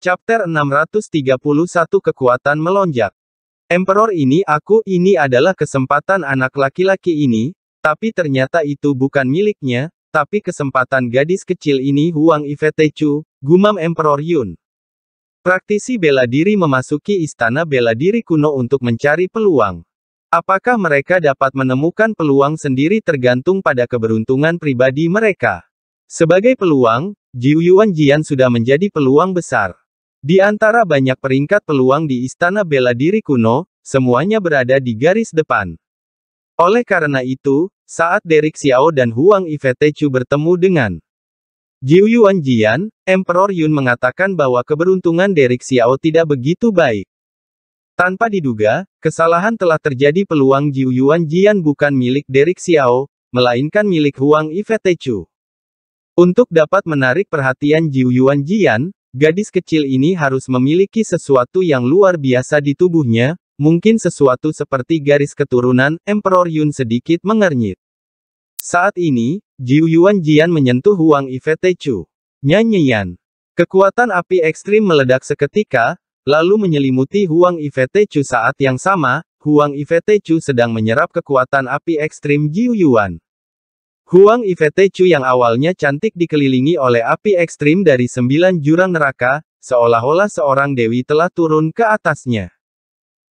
Chapter 631 Kekuatan Melonjak Emperor ini aku ini adalah kesempatan anak laki-laki ini, tapi ternyata itu bukan miliknya, tapi kesempatan gadis kecil ini Huang Ifetechu, gumam Emperor Yun. Praktisi bela diri memasuki istana bela diri kuno untuk mencari peluang. Apakah mereka dapat menemukan peluang sendiri tergantung pada keberuntungan pribadi mereka? Sebagai peluang, Jiuyuan Jian sudah menjadi peluang besar. Di antara banyak peringkat peluang di istana bela diri kuno, semuanya berada di garis depan. Oleh karena itu, saat Derek Xiao dan Huang Ifetechu bertemu dengan Jiu Yuan Jian, Emperor Yun mengatakan bahwa keberuntungan Derek Xiao tidak begitu baik. Tanpa diduga, kesalahan telah terjadi peluang Jiu Yuan Jian bukan milik Derek Xiao, melainkan milik Huang Ifetechu. Untuk dapat menarik perhatian Jiu Yuan Jian, Gadis kecil ini harus memiliki sesuatu yang luar biasa di tubuhnya, mungkin sesuatu seperti garis keturunan, Emperor Yun sedikit mengernyit. Saat ini, Jiu Yuan Jian menyentuh Huang Ifete Chu. Nyanyian. Kekuatan api ekstrim meledak seketika, lalu menyelimuti Huang Ifete Chu saat yang sama, Huang Ifete Chu sedang menyerap kekuatan api ekstrim Jiu Yuan. Huang Chu yang awalnya cantik dikelilingi oleh api ekstrim dari sembilan jurang neraka, seolah-olah seorang dewi telah turun ke atasnya.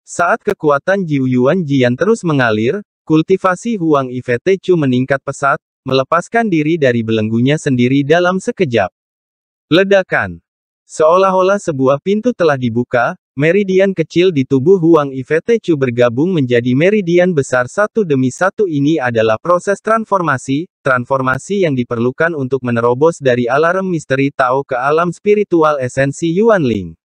Saat kekuatan Jiuyuan Jian terus mengalir, kultivasi Huang Chu meningkat pesat, melepaskan diri dari belenggunya sendiri dalam sekejap. Ledakan. Seolah-olah sebuah pintu telah dibuka, Meridian kecil di tubuh Huang Ifetechu bergabung menjadi meridian besar satu demi satu ini adalah proses transformasi, transformasi yang diperlukan untuk menerobos dari alarm misteri Tao ke alam spiritual esensi Yuan Ling.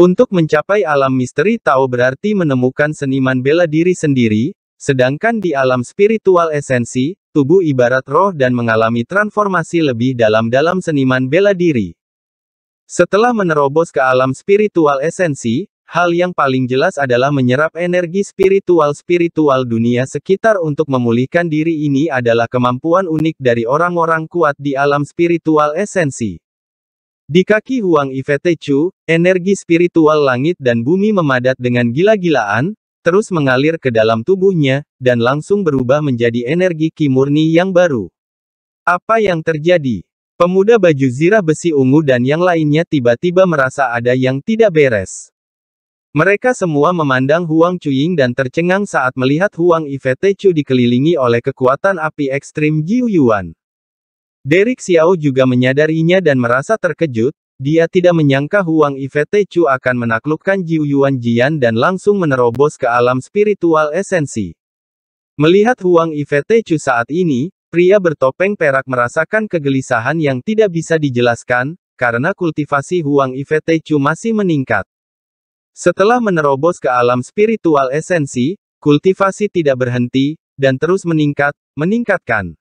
Untuk mencapai alam misteri Tao berarti menemukan seniman bela diri sendiri, sedangkan di alam spiritual esensi, tubuh ibarat roh dan mengalami transformasi lebih dalam dalam seniman bela diri. Setelah menerobos ke alam spiritual esensi, hal yang paling jelas adalah menyerap energi spiritual-spiritual dunia sekitar untuk memulihkan diri ini adalah kemampuan unik dari orang-orang kuat di alam spiritual esensi. Di kaki Huang Ifetechu, energi spiritual langit dan bumi memadat dengan gila-gilaan, terus mengalir ke dalam tubuhnya, dan langsung berubah menjadi energi kimurni yang baru. Apa yang terjadi? Pemuda baju zirah besi ungu dan yang lainnya tiba-tiba merasa ada yang tidak beres. Mereka semua memandang Huang Chuying dan tercengang saat melihat Huang Chu dikelilingi oleh kekuatan api ekstrim Jiu Yuan. Derek Xiao juga menyadarinya dan merasa terkejut, dia tidak menyangka Huang Chu akan menaklukkan Jiu Yuan Jian dan langsung menerobos ke alam spiritual esensi. Melihat Huang Chu saat ini, Pria bertopeng perak merasakan kegelisahan yang tidak bisa dijelaskan, karena kultivasi Huang Ifetechu masih meningkat. Setelah menerobos ke alam spiritual esensi, kultivasi tidak berhenti, dan terus meningkat, meningkatkan.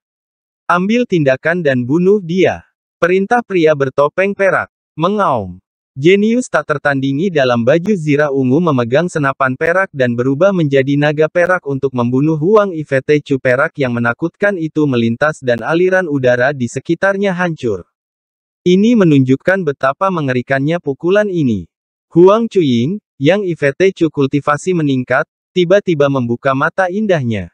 Ambil tindakan dan bunuh dia. Perintah pria bertopeng perak. Mengaum. Jenius tak tertandingi dalam baju zirah ungu memegang senapan perak dan berubah menjadi naga perak untuk membunuh Huang Chu perak yang menakutkan itu melintas dan aliran udara di sekitarnya hancur. Ini menunjukkan betapa mengerikannya pukulan ini. Huang Chuying, yang Chu kultivasi meningkat, tiba-tiba membuka mata indahnya.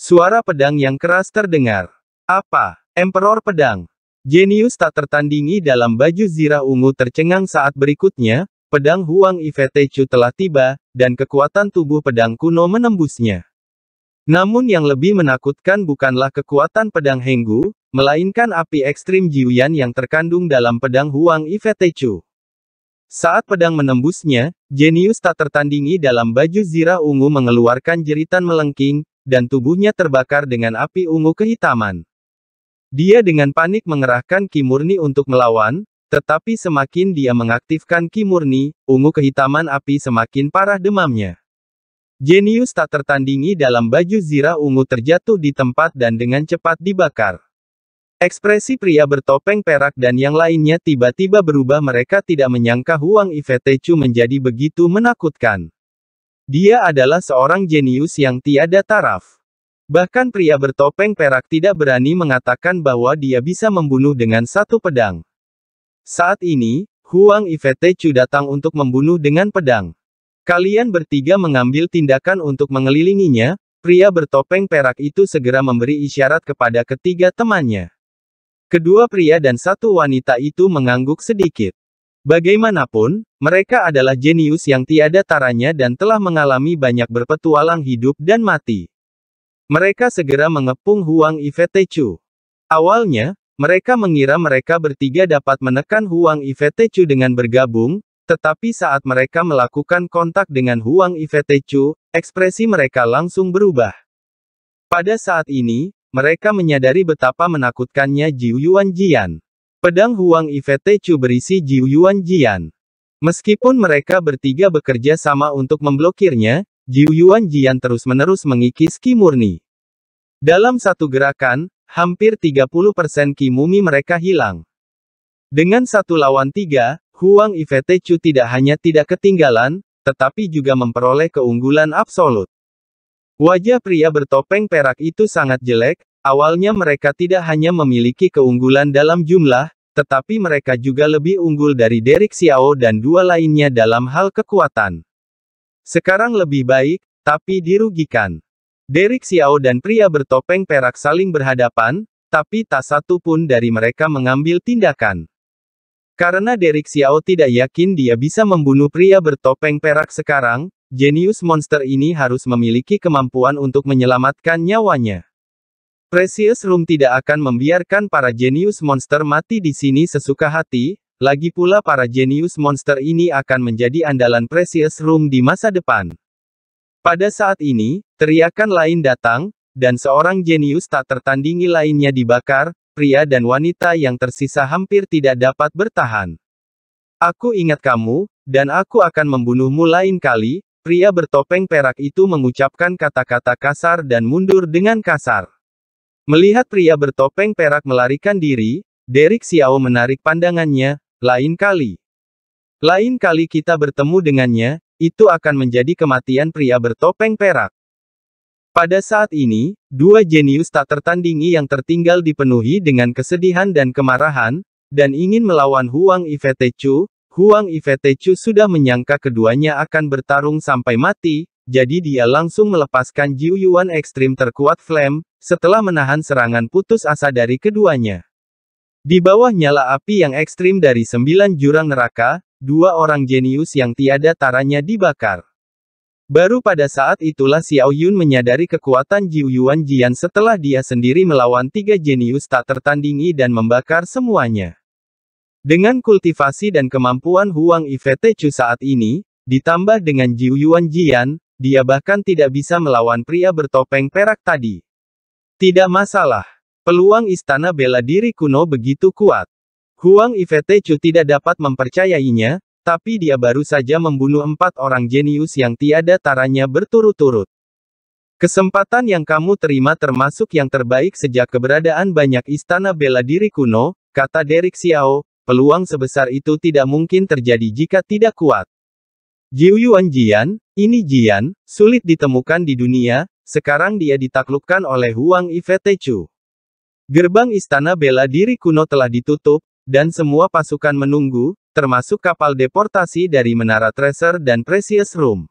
Suara pedang yang keras terdengar. Apa? Emperor pedang. Jenius tak tertandingi dalam baju zirah ungu tercengang saat berikutnya, pedang Huang Ifetechu telah tiba, dan kekuatan tubuh pedang kuno menembusnya. Namun yang lebih menakutkan bukanlah kekuatan pedang Henggu, melainkan api ekstrim Jiuyan yang terkandung dalam pedang Huang Ifetechu. Saat pedang menembusnya, Jenius tak tertandingi dalam baju zirah ungu mengeluarkan jeritan melengking, dan tubuhnya terbakar dengan api ungu kehitaman. Dia dengan panik mengerahkan Kimurni untuk melawan, tetapi semakin dia mengaktifkan Kimurni, ungu kehitaman api semakin parah demamnya. Jenius tak tertandingi dalam baju zirah ungu terjatuh di tempat dan dengan cepat dibakar. Ekspresi pria bertopeng perak dan yang lainnya tiba-tiba berubah mereka tidak menyangka Huang Ifetechu menjadi begitu menakutkan. Dia adalah seorang jenius yang tiada taraf. Bahkan pria bertopeng perak tidak berani mengatakan bahwa dia bisa membunuh dengan satu pedang. Saat ini, Huang Ifetechu datang untuk membunuh dengan pedang. Kalian bertiga mengambil tindakan untuk mengelilinginya, pria bertopeng perak itu segera memberi isyarat kepada ketiga temannya. Kedua pria dan satu wanita itu mengangguk sedikit. Bagaimanapun, mereka adalah jenius yang tiada taranya dan telah mengalami banyak berpetualang hidup dan mati. Mereka segera mengepung Huang Ifetechu. Awalnya, mereka mengira mereka bertiga dapat menekan Huang Ifetechu dengan bergabung, tetapi saat mereka melakukan kontak dengan Huang Ifetechu, ekspresi mereka langsung berubah. Pada saat ini, mereka menyadari betapa menakutkannya Jiu Yuan Jian. Pedang Huang Ifetechu berisi Jiu Yuan Jian. Meskipun mereka bertiga bekerja sama untuk memblokirnya, Jiu Yuan Jian terus-menerus mengikis Ki Murni. Dalam satu gerakan, hampir 30% Ki Mumi mereka hilang. Dengan satu lawan tiga, Huang Ifetechu tidak hanya tidak ketinggalan, tetapi juga memperoleh keunggulan absolut. Wajah pria bertopeng perak itu sangat jelek, awalnya mereka tidak hanya memiliki keunggulan dalam jumlah, tetapi mereka juga lebih unggul dari Derek Xiao dan dua lainnya dalam hal kekuatan. Sekarang lebih baik, tapi dirugikan. Derek Xiao dan pria bertopeng perak saling berhadapan, tapi tak satu pun dari mereka mengambil tindakan. Karena Derek Xiao tidak yakin dia bisa membunuh pria bertopeng perak sekarang, jenius monster ini harus memiliki kemampuan untuk menyelamatkan nyawanya. Precious Room tidak akan membiarkan para jenius monster mati di sini sesuka hati, lagi pula para jenius monster ini akan menjadi andalan Precious Room di masa depan. Pada saat ini, teriakan lain datang, dan seorang jenius tak tertandingi lainnya dibakar, pria dan wanita yang tersisa hampir tidak dapat bertahan. Aku ingat kamu, dan aku akan membunuhmu lain kali, pria bertopeng perak itu mengucapkan kata-kata kasar dan mundur dengan kasar. Melihat pria bertopeng perak melarikan diri, Derek Xiao menarik pandangannya, lain kali. Lain kali kita bertemu dengannya, itu akan menjadi kematian pria bertopeng perak. Pada saat ini, dua jenius tak tertandingi yang tertinggal dipenuhi dengan kesedihan dan kemarahan, dan ingin melawan Huang Ivetechu, Huang Ivetechu sudah menyangka keduanya akan bertarung sampai mati, jadi dia langsung melepaskan Jiuyuan ekstrim terkuat Flame, setelah menahan serangan putus asa dari keduanya. Di bawah nyala api yang ekstrim dari sembilan jurang neraka, dua orang jenius yang tiada taranya dibakar. Baru pada saat itulah Xiao Yun menyadari kekuatan Jiu Yuan Jian setelah dia sendiri melawan tiga jenius tak tertandingi dan membakar semuanya. Dengan kultivasi dan kemampuan Huang Chu saat ini, ditambah dengan Jiu Yuan Jian, dia bahkan tidak bisa melawan pria bertopeng perak tadi. Tidak masalah. Peluang istana bela diri kuno begitu kuat. Huang Chu tidak dapat mempercayainya, tapi dia baru saja membunuh empat orang jenius yang tiada taranya berturut-turut. Kesempatan yang kamu terima termasuk yang terbaik sejak keberadaan banyak istana bela diri kuno, kata Derek Xiao, peluang sebesar itu tidak mungkin terjadi jika tidak kuat. Jiuyuan Jian, ini Jian, sulit ditemukan di dunia, sekarang dia ditaklukkan oleh Huang Chu. Gerbang Istana Bela Diri kuno telah ditutup, dan semua pasukan menunggu, termasuk kapal deportasi dari Menara Treasure dan Precious Room.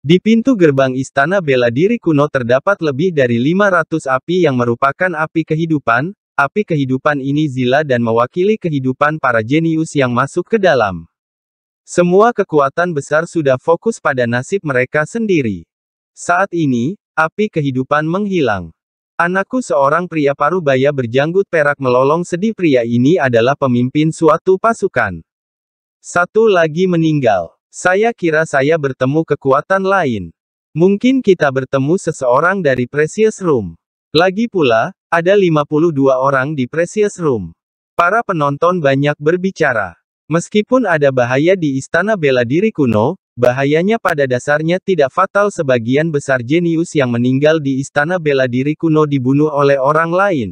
Di pintu gerbang Istana Bela Diri kuno terdapat lebih dari 500 api yang merupakan api kehidupan, api kehidupan ini zila dan mewakili kehidupan para jenius yang masuk ke dalam. Semua kekuatan besar sudah fokus pada nasib mereka sendiri. Saat ini, api kehidupan menghilang. Anakku seorang pria paruh baya berjanggut perak melolong sedih pria ini adalah pemimpin suatu pasukan. Satu lagi meninggal. Saya kira saya bertemu kekuatan lain. Mungkin kita bertemu seseorang dari Precious Room. Lagi pula, ada 52 orang di Precious Room. Para penonton banyak berbicara. Meskipun ada bahaya di Istana Bela Diri kuno, Bahayanya pada dasarnya tidak fatal sebagian besar jenius yang meninggal di istana bela diri kuno dibunuh oleh orang lain.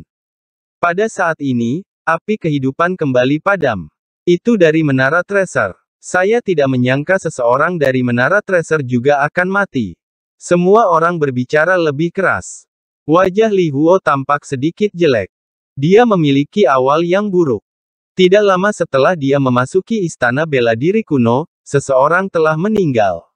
Pada saat ini, api kehidupan kembali padam. Itu dari menara Tracer. Saya tidak menyangka seseorang dari menara Tracer juga akan mati. Semua orang berbicara lebih keras. Wajah Li Huo tampak sedikit jelek. Dia memiliki awal yang buruk. Tidak lama setelah dia memasuki istana bela diri kuno, Seseorang telah meninggal.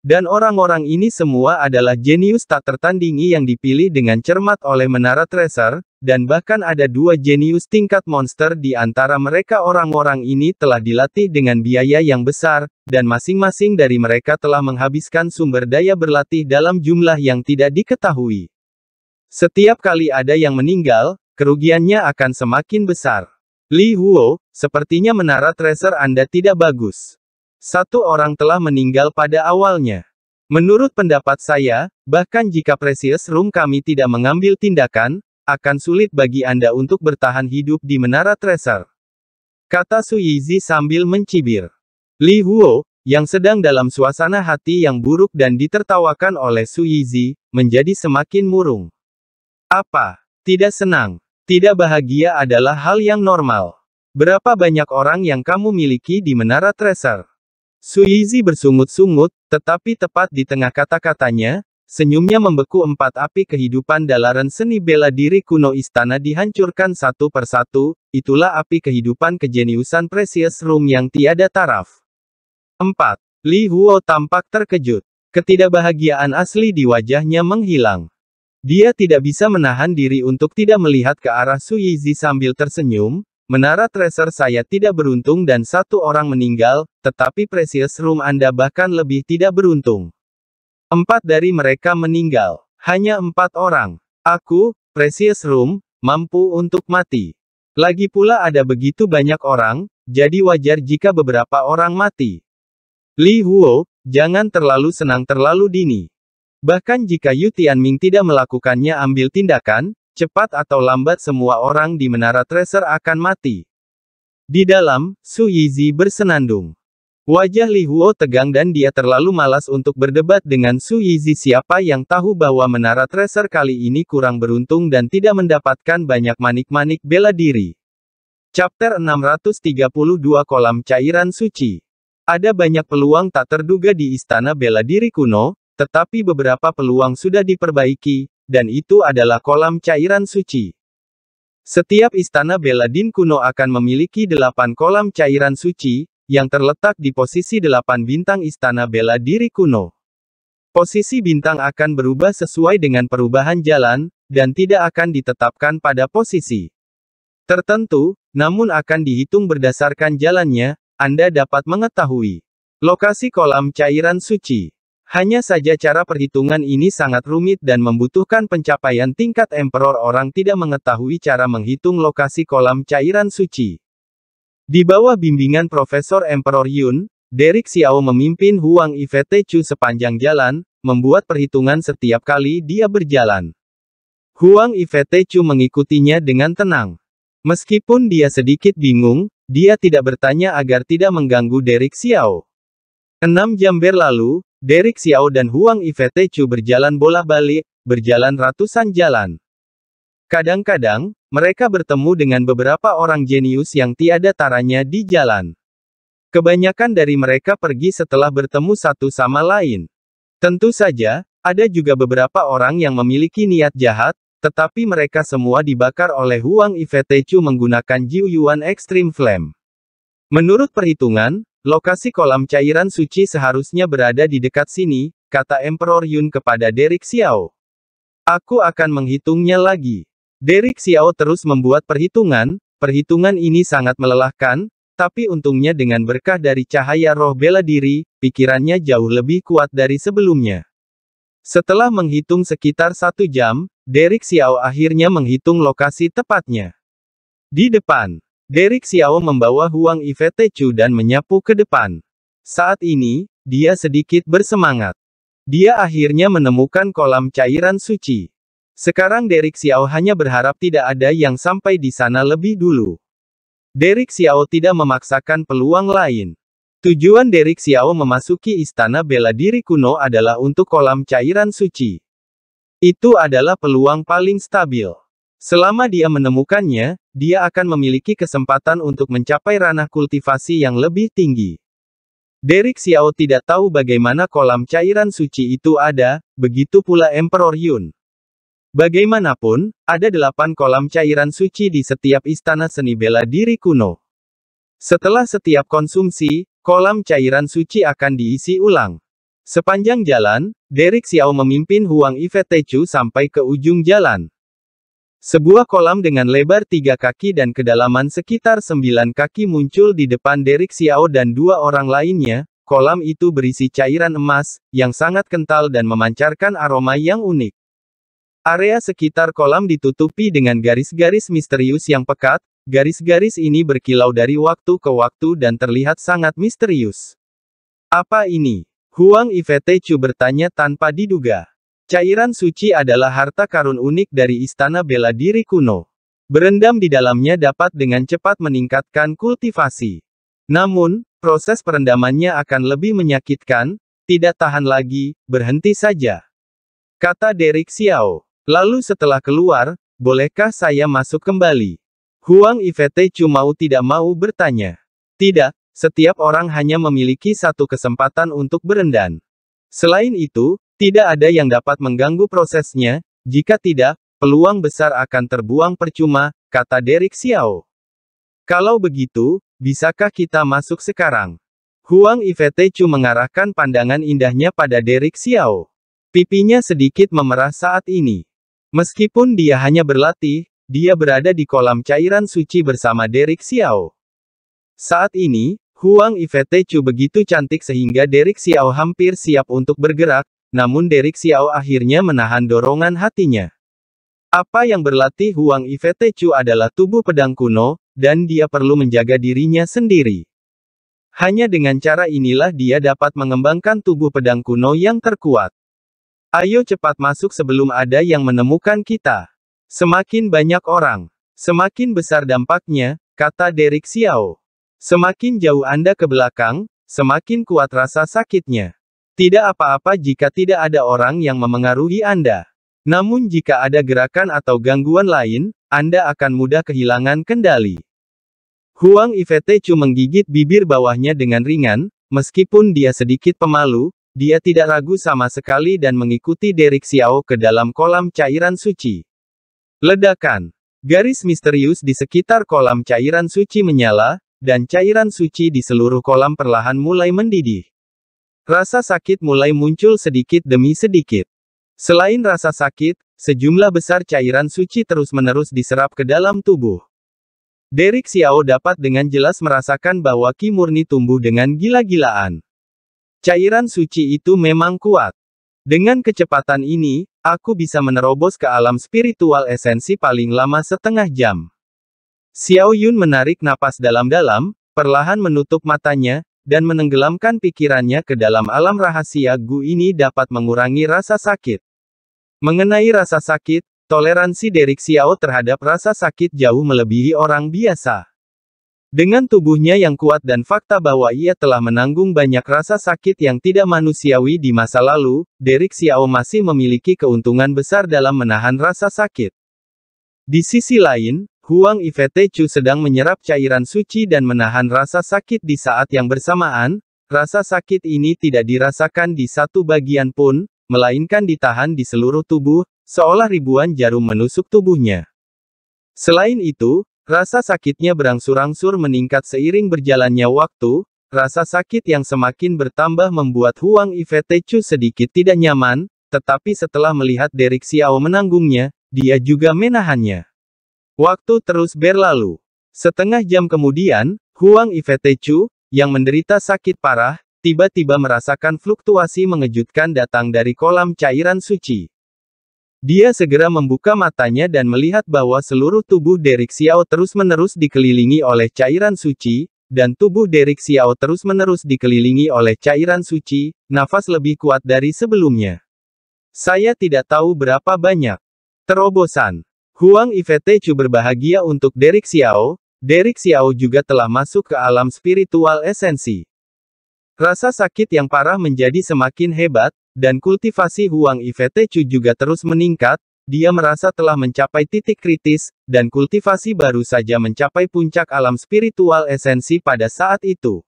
Dan orang-orang ini semua adalah jenius tak tertandingi yang dipilih dengan cermat oleh Menara Tracer, dan bahkan ada dua jenius tingkat monster di antara mereka orang-orang ini telah dilatih dengan biaya yang besar, dan masing-masing dari mereka telah menghabiskan sumber daya berlatih dalam jumlah yang tidak diketahui. Setiap kali ada yang meninggal, kerugiannya akan semakin besar. Li Huo, sepertinya menara tracer Anda tidak bagus. Satu orang telah meninggal pada awalnya. Menurut pendapat saya, bahkan jika Precious Room kami tidak mengambil tindakan, akan sulit bagi Anda untuk bertahan hidup di Menara Tracer. Kata Su Yizi sambil mencibir. Li Huo, yang sedang dalam suasana hati yang buruk dan ditertawakan oleh Su Yizi, menjadi semakin murung. Apa? Tidak senang. Tidak bahagia adalah hal yang normal. Berapa banyak orang yang kamu miliki di Menara Tracer? Suizi bersungut-sungut, tetapi tepat di tengah kata-katanya, senyumnya membeku empat api kehidupan dalaran seni bela diri kuno istana dihancurkan satu persatu, itulah api kehidupan kejeniusan Precious Room yang tiada taraf. 4. Li Huo tampak terkejut. Ketidakbahagiaan asli di wajahnya menghilang. Dia tidak bisa menahan diri untuk tidak melihat ke arah Suizi sambil tersenyum, Menara Tracer saya tidak beruntung dan satu orang meninggal, tetapi Precious Room Anda bahkan lebih tidak beruntung. Empat dari mereka meninggal. Hanya empat orang. Aku, Precious Room, mampu untuk mati. Lagi pula ada begitu banyak orang, jadi wajar jika beberapa orang mati. Li Huo, jangan terlalu senang terlalu dini. Bahkan jika Yu Tianming tidak melakukannya ambil tindakan, Cepat atau lambat semua orang di menara tracer akan mati. Di dalam, Su Yizi bersenandung. Wajah Li Huo tegang dan dia terlalu malas untuk berdebat dengan Su Yizi siapa yang tahu bahwa menara tracer kali ini kurang beruntung dan tidak mendapatkan banyak manik-manik bela diri. Chapter 632 Kolam Cairan Suci Ada banyak peluang tak terduga di Istana Bela Diri kuno, tetapi beberapa peluang sudah diperbaiki, dan itu adalah kolam cairan suci. Setiap istana Beladin kuno akan memiliki delapan kolam cairan suci, yang terletak di posisi delapan bintang istana bela diri kuno. Posisi bintang akan berubah sesuai dengan perubahan jalan, dan tidak akan ditetapkan pada posisi tertentu, namun akan dihitung berdasarkan jalannya, Anda dapat mengetahui lokasi kolam cairan suci. Hanya saja cara perhitungan ini sangat rumit dan membutuhkan pencapaian tingkat emperor orang tidak mengetahui cara menghitung lokasi kolam cairan suci. Di bawah bimbingan Profesor Emperor Yun, Derek Xiao memimpin Huang Yvette Chu sepanjang jalan, membuat perhitungan setiap kali dia berjalan. Huang Yvette Chu mengikutinya dengan tenang. Meskipun dia sedikit bingung, dia tidak bertanya agar tidak mengganggu Derek Xiao. Enam jam berlalu, Derek Xiao dan Huang Ifetechu berjalan bolak-balik, berjalan ratusan jalan. Kadang-kadang, mereka bertemu dengan beberapa orang jenius yang tiada taranya di jalan. Kebanyakan dari mereka pergi setelah bertemu satu sama lain. Tentu saja, ada juga beberapa orang yang memiliki niat jahat, tetapi mereka semua dibakar oleh Huang Ifetechu menggunakan Jiu Extreme Flame. Menurut perhitungan, Lokasi kolam cairan suci seharusnya berada di dekat sini, kata Emperor Yun kepada Derek Xiao. Aku akan menghitungnya lagi. Derek Xiao terus membuat perhitungan, perhitungan ini sangat melelahkan, tapi untungnya dengan berkah dari cahaya roh bela diri, pikirannya jauh lebih kuat dari sebelumnya. Setelah menghitung sekitar satu jam, Derek Xiao akhirnya menghitung lokasi tepatnya. Di depan, Derek Xiao membawa Huang Chu dan menyapu ke depan. Saat ini, dia sedikit bersemangat. Dia akhirnya menemukan kolam cairan suci. Sekarang Derek Xiao hanya berharap tidak ada yang sampai di sana lebih dulu. Derek Xiao tidak memaksakan peluang lain. Tujuan Derek Xiao memasuki istana bela diri kuno adalah untuk kolam cairan suci. Itu adalah peluang paling stabil. Selama dia menemukannya, dia akan memiliki kesempatan untuk mencapai ranah kultivasi yang lebih tinggi. Derek Xiao tidak tahu bagaimana kolam cairan suci itu ada, begitu pula Emperor Yun. Bagaimanapun, ada delapan kolam cairan suci di setiap istana seni bela diri kuno. Setelah setiap konsumsi, kolam cairan suci akan diisi ulang. Sepanjang jalan, Derek Xiao memimpin Huang Ifetechu sampai ke ujung jalan. Sebuah kolam dengan lebar tiga kaki dan kedalaman sekitar sembilan kaki muncul di depan Derek Xiao dan dua orang lainnya. Kolam itu berisi cairan emas, yang sangat kental dan memancarkan aroma yang unik. Area sekitar kolam ditutupi dengan garis-garis misterius yang pekat, garis-garis ini berkilau dari waktu ke waktu dan terlihat sangat misterius. Apa ini? Huang Chu bertanya tanpa diduga. Cairan suci adalah harta karun unik dari istana bela diri kuno. Berendam di dalamnya dapat dengan cepat meningkatkan kultivasi. Namun, proses perendamannya akan lebih menyakitkan, tidak tahan lagi, berhenti saja. Kata Derek Xiao. Lalu setelah keluar, bolehkah saya masuk kembali? Huang Ifete cuma tidak mau bertanya. Tidak, setiap orang hanya memiliki satu kesempatan untuk berendam. Selain itu, tidak ada yang dapat mengganggu prosesnya, jika tidak, peluang besar akan terbuang percuma, kata Derek Xiao. Kalau begitu, bisakah kita masuk sekarang? Huang Chu mengarahkan pandangan indahnya pada Derek Xiao. Pipinya sedikit memerah saat ini. Meskipun dia hanya berlatih, dia berada di kolam cairan suci bersama Derek Xiao. Saat ini, Huang Chu begitu cantik sehingga Derek Xiao hampir siap untuk bergerak, namun Derek Xiao akhirnya menahan dorongan hatinya. Apa yang berlatih Huang Chu adalah tubuh pedang kuno, dan dia perlu menjaga dirinya sendiri. Hanya dengan cara inilah dia dapat mengembangkan tubuh pedang kuno yang terkuat. Ayo cepat masuk sebelum ada yang menemukan kita. Semakin banyak orang, semakin besar dampaknya, kata Derek Xiao. Semakin jauh Anda ke belakang, semakin kuat rasa sakitnya. Tidak apa-apa jika tidak ada orang yang memengaruhi Anda. Namun jika ada gerakan atau gangguan lain, Anda akan mudah kehilangan kendali. Huang Ifetechu menggigit bibir bawahnya dengan ringan, meskipun dia sedikit pemalu, dia tidak ragu sama sekali dan mengikuti Derek Xiao ke dalam kolam cairan suci. Ledakan. Garis misterius di sekitar kolam cairan suci menyala, dan cairan suci di seluruh kolam perlahan mulai mendidih. Rasa sakit mulai muncul sedikit demi sedikit. Selain rasa sakit, sejumlah besar cairan suci terus-menerus diserap ke dalam tubuh. Derek Xiao dapat dengan jelas merasakan bahwa Ki Murni tumbuh dengan gila-gilaan. Cairan suci itu memang kuat. Dengan kecepatan ini, aku bisa menerobos ke alam spiritual esensi paling lama setengah jam. Xiao Yun menarik napas dalam-dalam, perlahan menutup matanya, dan menenggelamkan pikirannya ke dalam alam rahasia Gu ini dapat mengurangi rasa sakit. Mengenai rasa sakit, toleransi Derek Xiao terhadap rasa sakit jauh melebihi orang biasa. Dengan tubuhnya yang kuat dan fakta bahwa ia telah menanggung banyak rasa sakit yang tidak manusiawi di masa lalu, Derek Xiao masih memiliki keuntungan besar dalam menahan rasa sakit. Di sisi lain, Huang Ifetechu sedang menyerap cairan suci dan menahan rasa sakit di saat yang bersamaan, rasa sakit ini tidak dirasakan di satu bagian pun, melainkan ditahan di seluruh tubuh, seolah ribuan jarum menusuk tubuhnya. Selain itu, rasa sakitnya berangsur-angsur meningkat seiring berjalannya waktu, rasa sakit yang semakin bertambah membuat Huang Ifetechu sedikit tidak nyaman, tetapi setelah melihat Derek Xiao menanggungnya, dia juga menahannya. Waktu terus berlalu. Setengah jam kemudian, Huang Ifetechu, yang menderita sakit parah, tiba-tiba merasakan fluktuasi mengejutkan datang dari kolam cairan suci. Dia segera membuka matanya dan melihat bahwa seluruh tubuh Derek Xiao terus-menerus dikelilingi oleh cairan suci, dan tubuh Derek Xiao terus-menerus dikelilingi oleh cairan suci, nafas lebih kuat dari sebelumnya. Saya tidak tahu berapa banyak. Terobosan. Huang Ifetechu berbahagia untuk Derek Xiao, Derek Xiao juga telah masuk ke alam spiritual esensi. Rasa sakit yang parah menjadi semakin hebat, dan kultivasi Huang Ifetechu juga terus meningkat, dia merasa telah mencapai titik kritis, dan kultivasi baru saja mencapai puncak alam spiritual esensi pada saat itu.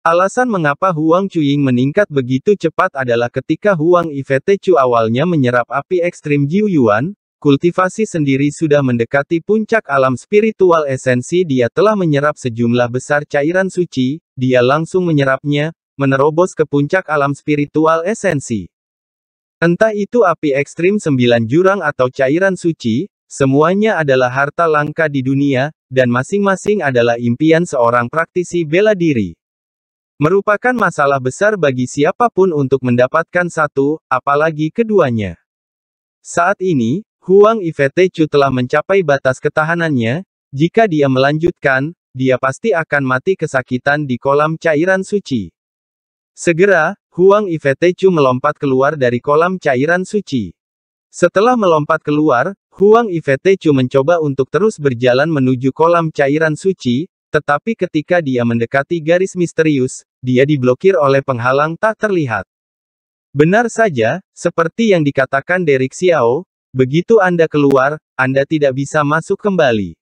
Alasan mengapa Huang Chuying meningkat begitu cepat adalah ketika Huang Ifetechu awalnya menyerap api ekstrim Jiuyuan kultivasi sendiri sudah mendekati puncak alam spiritual esensi dia telah menyerap sejumlah besar cairan suci, dia langsung menyerapnya, menerobos ke puncak alam spiritual esensi. Entah itu api ekstrim sembilan jurang atau cairan suci, semuanya adalah harta langka di dunia, dan masing-masing adalah impian seorang praktisi bela diri. Merupakan masalah besar bagi siapapun untuk mendapatkan satu, apalagi keduanya. Saat ini, Huang Ifetechu telah mencapai batas ketahanannya, jika dia melanjutkan, dia pasti akan mati kesakitan di kolam cairan suci. Segera, Huang Ifetechu melompat keluar dari kolam cairan suci. Setelah melompat keluar, Huang Ifetechu mencoba untuk terus berjalan menuju kolam cairan suci, tetapi ketika dia mendekati garis misterius, dia diblokir oleh penghalang tak terlihat. Benar saja, seperti yang dikatakan Derek Xiao, Begitu Anda keluar, Anda tidak bisa masuk kembali.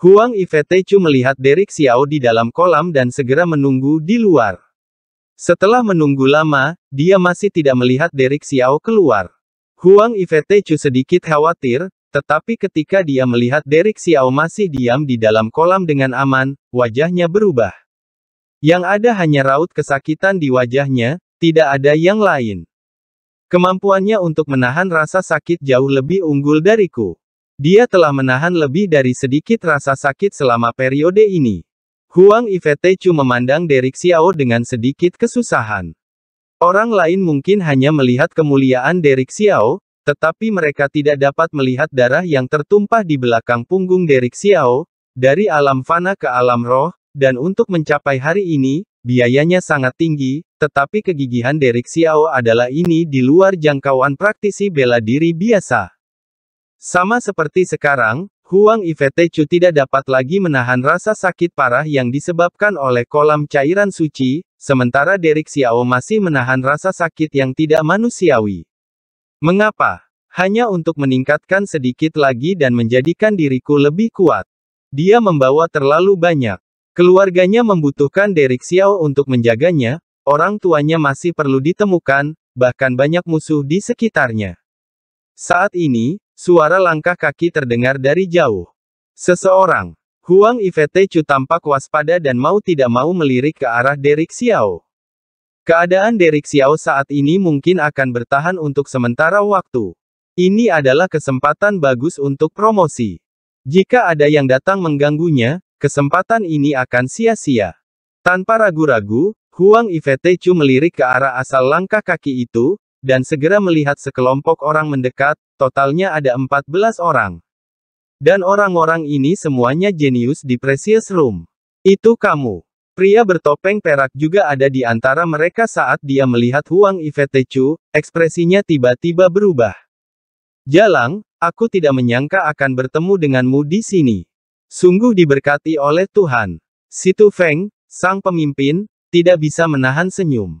Huang Ifetechu melihat Derek Xiao di dalam kolam dan segera menunggu di luar. Setelah menunggu lama, dia masih tidak melihat Derek Xiao keluar. Huang Ifetechu sedikit khawatir, tetapi ketika dia melihat Derek Xiao masih diam di dalam kolam dengan aman, wajahnya berubah. Yang ada hanya raut kesakitan di wajahnya, tidak ada yang lain. Kemampuannya untuk menahan rasa sakit jauh lebih unggul dariku. Dia telah menahan lebih dari sedikit rasa sakit selama periode ini. Huang Ifetechu memandang Derek Xiao dengan sedikit kesusahan. Orang lain mungkin hanya melihat kemuliaan Derek Xiao, tetapi mereka tidak dapat melihat darah yang tertumpah di belakang punggung Derek Xiao, dari alam fana ke alam roh, dan untuk mencapai hari ini, Biayanya sangat tinggi, tetapi kegigihan Derek Xiao adalah ini di luar jangkauan praktisi bela diri biasa. Sama seperti sekarang, Huang Ifetechu tidak dapat lagi menahan rasa sakit parah yang disebabkan oleh kolam cairan suci, sementara Derek Xiao masih menahan rasa sakit yang tidak manusiawi. Mengapa? Hanya untuk meningkatkan sedikit lagi dan menjadikan diriku lebih kuat. Dia membawa terlalu banyak. Keluarganya membutuhkan Derek Xiao untuk menjaganya, orang tuanya masih perlu ditemukan, bahkan banyak musuh di sekitarnya. Saat ini, suara langkah kaki terdengar dari jauh. Seseorang, Huang Ifetechu tampak waspada dan mau tidak mau melirik ke arah Derek Xiao. Keadaan Derek Xiao saat ini mungkin akan bertahan untuk sementara waktu. Ini adalah kesempatan bagus untuk promosi. Jika ada yang datang mengganggunya, Kesempatan ini akan sia-sia. Tanpa ragu-ragu, Huang Ifetechu melirik ke arah asal langkah kaki itu, dan segera melihat sekelompok orang mendekat, totalnya ada 14 orang. Dan orang-orang ini semuanya jenius di Precious Room. Itu kamu. Pria bertopeng perak juga ada di antara mereka saat dia melihat Huang Ifetechu, ekspresinya tiba-tiba berubah. Jalang, aku tidak menyangka akan bertemu denganmu di sini. Sungguh diberkati oleh Tuhan. Situ Feng, sang pemimpin, tidak bisa menahan senyum.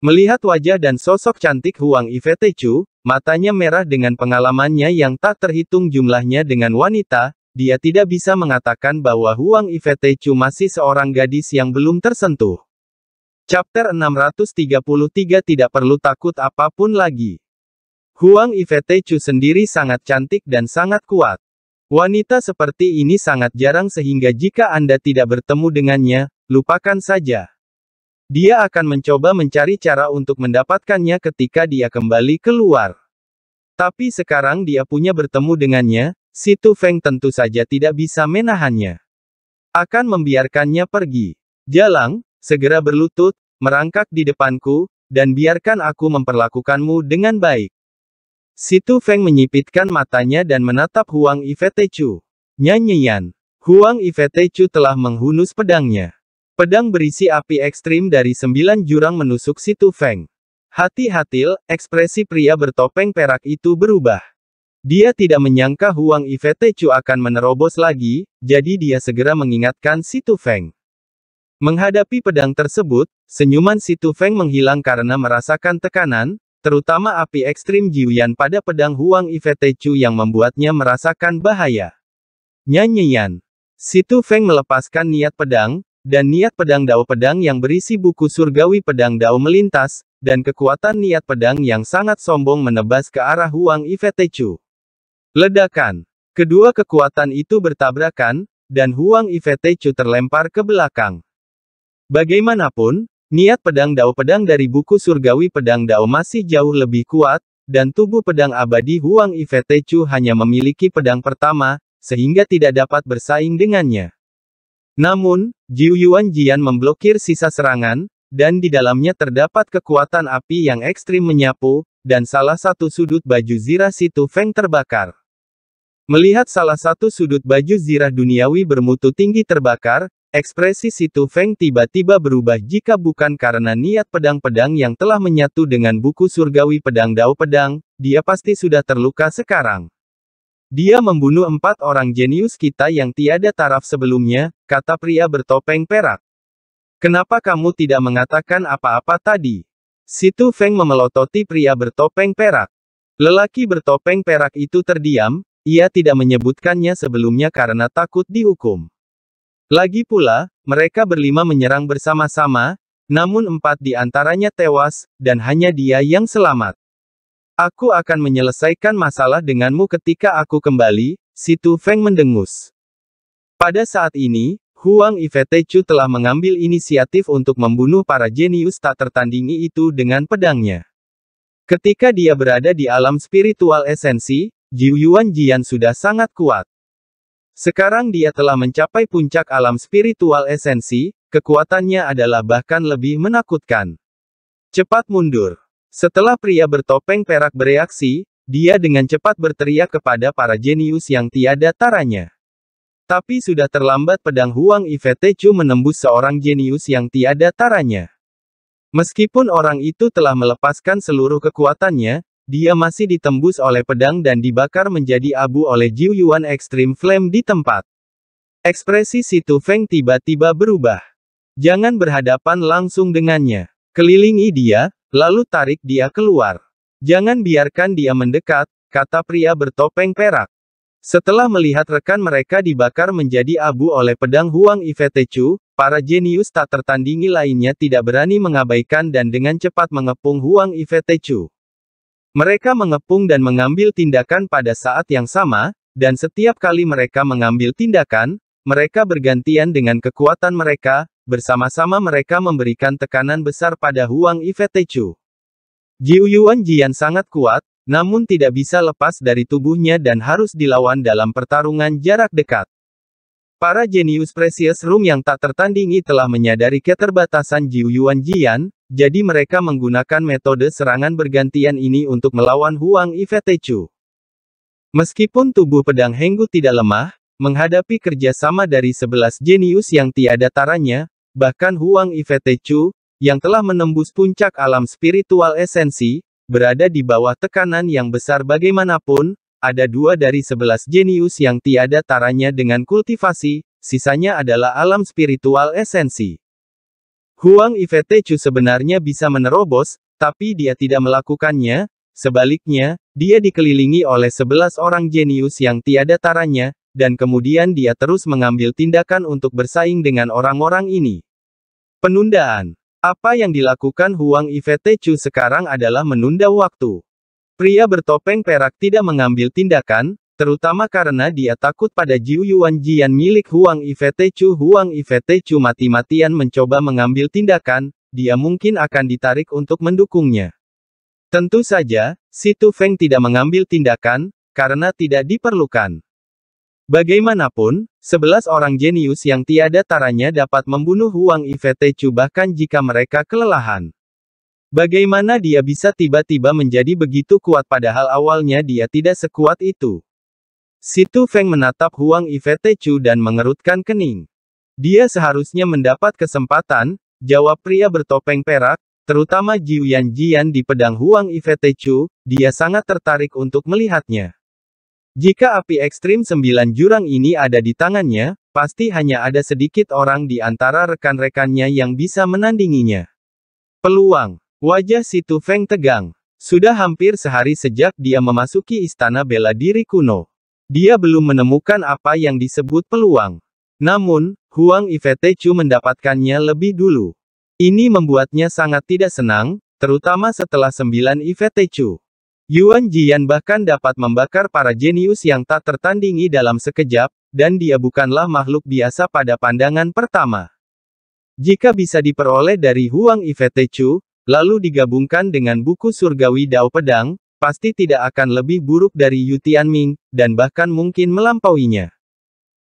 Melihat wajah dan sosok cantik Huang Ifetechu, matanya merah dengan pengalamannya yang tak terhitung jumlahnya dengan wanita, dia tidak bisa mengatakan bahwa Huang Ifetechu masih seorang gadis yang belum tersentuh. Chapter 633 tidak perlu takut apapun lagi. Huang Ifetechu sendiri sangat cantik dan sangat kuat. Wanita seperti ini sangat jarang sehingga jika Anda tidak bertemu dengannya, lupakan saja. Dia akan mencoba mencari cara untuk mendapatkannya ketika dia kembali keluar. Tapi sekarang dia punya bertemu dengannya, Situ Feng tentu saja tidak bisa menahannya. Akan membiarkannya pergi. Jalang, segera berlutut, merangkak di depanku, dan biarkan aku memperlakukanmu dengan baik. Situ Feng menyipitkan matanya dan menatap Huang Ifetechu. Nyanyian. Huang Ifetechu telah menghunus pedangnya. Pedang berisi api ekstrim dari sembilan jurang menusuk Situ Feng. hati hati ekspresi pria bertopeng perak itu berubah. Dia tidak menyangka Huang Ifetechu akan menerobos lagi, jadi dia segera mengingatkan Situ Feng. Menghadapi pedang tersebut, senyuman Situ Feng menghilang karena merasakan tekanan, Terutama api ekstrim Jiuyan pada pedang Huang Ifetechu yang membuatnya merasakan bahaya. Nyanyian. Situ Feng melepaskan niat pedang, dan niat pedang Dao pedang yang berisi buku surgawi pedang Dao melintas, dan kekuatan niat pedang yang sangat sombong menebas ke arah Huang Ifetechu. Ledakan. Kedua kekuatan itu bertabrakan, dan Huang Ifetechu terlempar ke belakang. Bagaimanapun, Niat pedang Dao pedang dari buku surgawi pedang Dao masih jauh lebih kuat, dan tubuh pedang abadi Huang Ifetechu hanya memiliki pedang pertama, sehingga tidak dapat bersaing dengannya. Namun, Jiu Yuan Jian memblokir sisa serangan, dan di dalamnya terdapat kekuatan api yang ekstrim menyapu, dan salah satu sudut baju zirah situ Feng terbakar. Melihat salah satu sudut baju zirah duniawi bermutu tinggi terbakar, Ekspresi Situ Feng tiba-tiba berubah jika bukan karena niat pedang-pedang yang telah menyatu dengan buku surgawi pedang Dao Pedang, dia pasti sudah terluka sekarang. Dia membunuh empat orang jenius kita yang tiada taraf sebelumnya, kata pria bertopeng perak. Kenapa kamu tidak mengatakan apa-apa tadi? Situ Feng memelototi pria bertopeng perak. Lelaki bertopeng perak itu terdiam, ia tidak menyebutkannya sebelumnya karena takut dihukum. Lagi pula, mereka berlima menyerang bersama-sama, namun empat di antaranya tewas, dan hanya dia yang selamat. Aku akan menyelesaikan masalah denganmu ketika aku kembali, Situ Feng mendengus. Pada saat ini, Huang Ifetechu telah mengambil inisiatif untuk membunuh para jenius tak tertandingi itu dengan pedangnya. Ketika dia berada di alam spiritual esensi, Jiuyuan Jian sudah sangat kuat. Sekarang dia telah mencapai puncak alam spiritual esensi, kekuatannya adalah bahkan lebih menakutkan. Cepat mundur. Setelah pria bertopeng perak bereaksi, dia dengan cepat berteriak kepada para jenius yang tiada taranya. Tapi sudah terlambat pedang Huang ivetechu menembus seorang jenius yang tiada taranya. Meskipun orang itu telah melepaskan seluruh kekuatannya, dia masih ditembus oleh pedang dan dibakar menjadi abu oleh Jiu Yuan Extreme Flame di tempat. Ekspresi Situ Feng tiba-tiba berubah. Jangan berhadapan langsung dengannya. Kelilingi dia, lalu tarik dia keluar. Jangan biarkan dia mendekat, kata pria bertopeng perak. Setelah melihat rekan mereka dibakar menjadi abu oleh pedang Huang Chu, para jenius tak tertandingi lainnya tidak berani mengabaikan dan dengan cepat mengepung Huang Chu. Mereka mengepung dan mengambil tindakan pada saat yang sama, dan setiap kali mereka mengambil tindakan, mereka bergantian dengan kekuatan mereka, bersama-sama mereka memberikan tekanan besar pada Huang Ifetechu. Jiu Yuan Jian sangat kuat, namun tidak bisa lepas dari tubuhnya dan harus dilawan dalam pertarungan jarak dekat. Para jenius Precious Room yang tak tertandingi telah menyadari keterbatasan Jiu Yuan Jian, jadi mereka menggunakan metode serangan bergantian ini untuk melawan Huang Ifetechu. Meskipun tubuh pedang Henggu tidak lemah, menghadapi kerjasama dari sebelas jenius yang tiada taranya, bahkan Huang Ifetechu, yang telah menembus puncak alam spiritual esensi, berada di bawah tekanan yang besar bagaimanapun, ada dua dari sebelas jenius yang tiada taranya dengan kultivasi, sisanya adalah alam spiritual esensi. Huang Ifetechu sebenarnya bisa menerobos, tapi dia tidak melakukannya, sebaliknya, dia dikelilingi oleh sebelas orang jenius yang tiada taranya, dan kemudian dia terus mengambil tindakan untuk bersaing dengan orang-orang ini. Penundaan. Apa yang dilakukan Huang Ifetechu sekarang adalah menunda waktu. Pria bertopeng perak tidak mengambil tindakan, terutama karena dia takut pada Jiu Yuan Jian milik Huang Chu. Huang Chu mati-matian mencoba mengambil tindakan, dia mungkin akan ditarik untuk mendukungnya. Tentu saja, Situ Feng tidak mengambil tindakan, karena tidak diperlukan. Bagaimanapun, 11 orang jenius yang tiada taranya dapat membunuh Huang Ifetechu bahkan jika mereka kelelahan. Bagaimana dia bisa tiba-tiba menjadi begitu kuat padahal awalnya dia tidak sekuat itu? Situ Feng menatap Huang Chu dan mengerutkan kening. Dia seharusnya mendapat kesempatan, jawab pria bertopeng perak, terutama Jiuyan Yan Jian di pedang Huang Chu, dia sangat tertarik untuk melihatnya. Jika api ekstrim sembilan jurang ini ada di tangannya, pasti hanya ada sedikit orang di antara rekan-rekannya yang bisa menandinginya. Peluang Wajah Situ Feng tegang. Sudah hampir sehari sejak dia memasuki istana bela diri kuno. Dia belum menemukan apa yang disebut peluang. Namun, Huang Ifetechu mendapatkannya lebih dulu. Ini membuatnya sangat tidak senang, terutama setelah sembilan Ifetechu. Yuan Jian bahkan dapat membakar para jenius yang tak tertandingi dalam sekejap, dan dia bukanlah makhluk biasa pada pandangan pertama. Jika bisa diperoleh dari Huang Ifetechu, lalu digabungkan dengan buku surgawi Dao Pedang, pasti tidak akan lebih buruk dari Yu Tianming, dan bahkan mungkin melampauinya.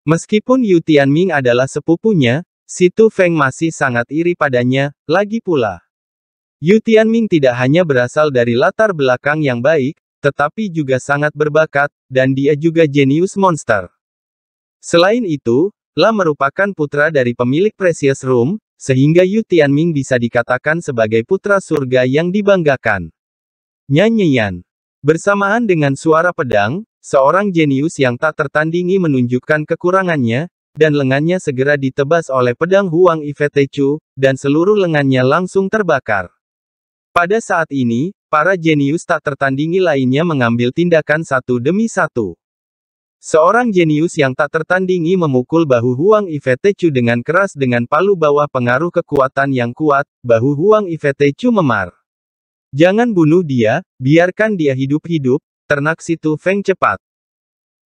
Meskipun Yu Tianming adalah sepupunya, Situ Feng masih sangat iri padanya, lagi pula. Yu Tianming tidak hanya berasal dari latar belakang yang baik, tetapi juga sangat berbakat, dan dia juga jenius monster. Selain itu, La merupakan putra dari pemilik Precious Room, sehingga Yu Tianming bisa dikatakan sebagai putra surga yang dibanggakan. Nyanyian. Bersamaan dengan suara pedang, seorang jenius yang tak tertandingi menunjukkan kekurangannya, dan lengannya segera ditebas oleh pedang Huang Ifetechu, dan seluruh lengannya langsung terbakar. Pada saat ini, para jenius tak tertandingi lainnya mengambil tindakan satu demi satu. Seorang jenius yang tak tertandingi memukul bahu Huang Ifetechu dengan keras dengan palu bawah pengaruh kekuatan yang kuat, bahu Huang Ifetechu memar. Jangan bunuh dia, biarkan dia hidup-hidup, ternak situ Feng cepat.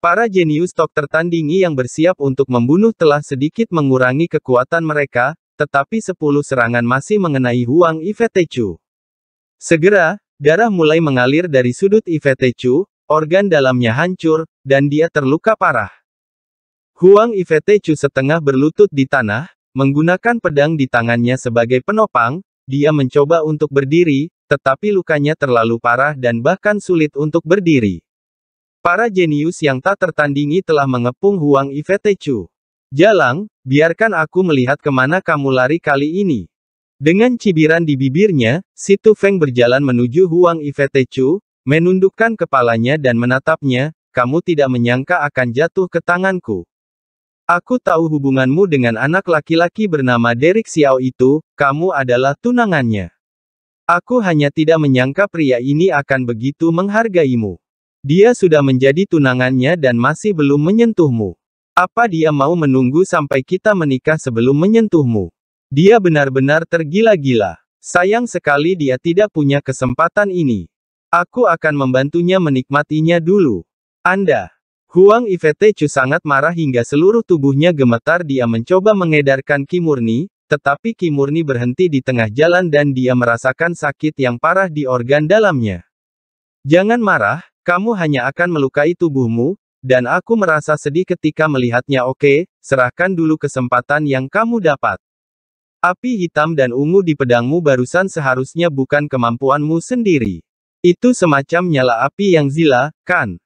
Para jenius tok tertandingi yang bersiap untuk membunuh telah sedikit mengurangi kekuatan mereka, tetapi sepuluh serangan masih mengenai Huang Ifetechu. Segera, darah mulai mengalir dari sudut Ifetechu, organ dalamnya hancur, dan dia terluka parah. Huang Ifetechu setengah berlutut di tanah, menggunakan pedang di tangannya sebagai penopang, dia mencoba untuk berdiri, tetapi lukanya terlalu parah dan bahkan sulit untuk berdiri. Para jenius yang tak tertandingi telah mengepung Huang Ifetechu. Jalang, biarkan aku melihat kemana kamu lari kali ini. Dengan cibiran di bibirnya, Situ Feng berjalan menuju Huang Ifetechu, menundukkan kepalanya dan menatapnya, kamu tidak menyangka akan jatuh ke tanganku. Aku tahu hubunganmu dengan anak laki-laki bernama Derek Xiao itu, kamu adalah tunangannya. Aku hanya tidak menyangka pria ini akan begitu menghargaimu. Dia sudah menjadi tunangannya dan masih belum menyentuhmu. Apa dia mau menunggu sampai kita menikah sebelum menyentuhmu? Dia benar-benar tergila-gila. Sayang sekali dia tidak punya kesempatan ini. Aku akan membantunya menikmatinya dulu. Anda. Huang Ifetechu sangat marah hingga seluruh tubuhnya gemetar dia mencoba mengedarkan Kimurni, tetapi Kimurni berhenti di tengah jalan dan dia merasakan sakit yang parah di organ dalamnya. Jangan marah, kamu hanya akan melukai tubuhmu, dan aku merasa sedih ketika melihatnya oke, serahkan dulu kesempatan yang kamu dapat. Api hitam dan ungu di pedangmu barusan seharusnya bukan kemampuanmu sendiri. Itu semacam nyala api yang zila, kan?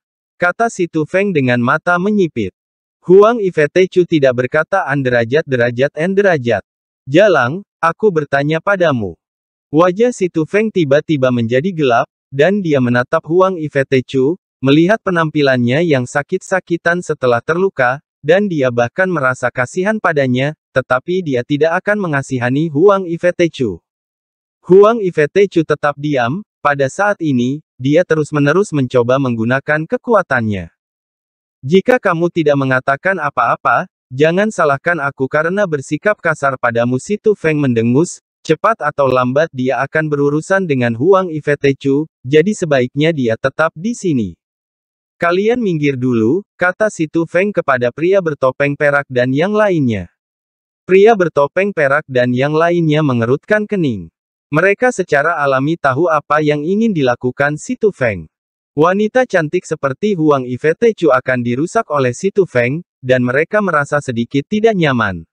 Kata si Feng dengan mata menyipit. Huang Ifetechu tidak berkata an derajat derajat en derajat. Jalang, aku bertanya padamu. Wajah si Feng tiba-tiba menjadi gelap, dan dia menatap Huang Ifetechu, melihat penampilannya yang sakit-sakitan setelah terluka, dan dia bahkan merasa kasihan padanya, tetapi dia tidak akan mengasihani Huang Ifetechu. Huang Ifetechu tetap diam, pada saat ini, dia terus-menerus mencoba menggunakan kekuatannya. Jika kamu tidak mengatakan apa-apa, jangan salahkan aku karena bersikap kasar padamu situ Feng mendengus, cepat atau lambat dia akan berurusan dengan Huang Ifetechu, jadi sebaiknya dia tetap di sini. Kalian minggir dulu, kata situ Feng kepada pria bertopeng perak dan yang lainnya. Pria bertopeng perak dan yang lainnya mengerutkan kening. Mereka secara alami tahu apa yang ingin dilakukan Situ Feng. Wanita cantik seperti Huang Chu akan dirusak oleh Situ Feng, dan mereka merasa sedikit tidak nyaman.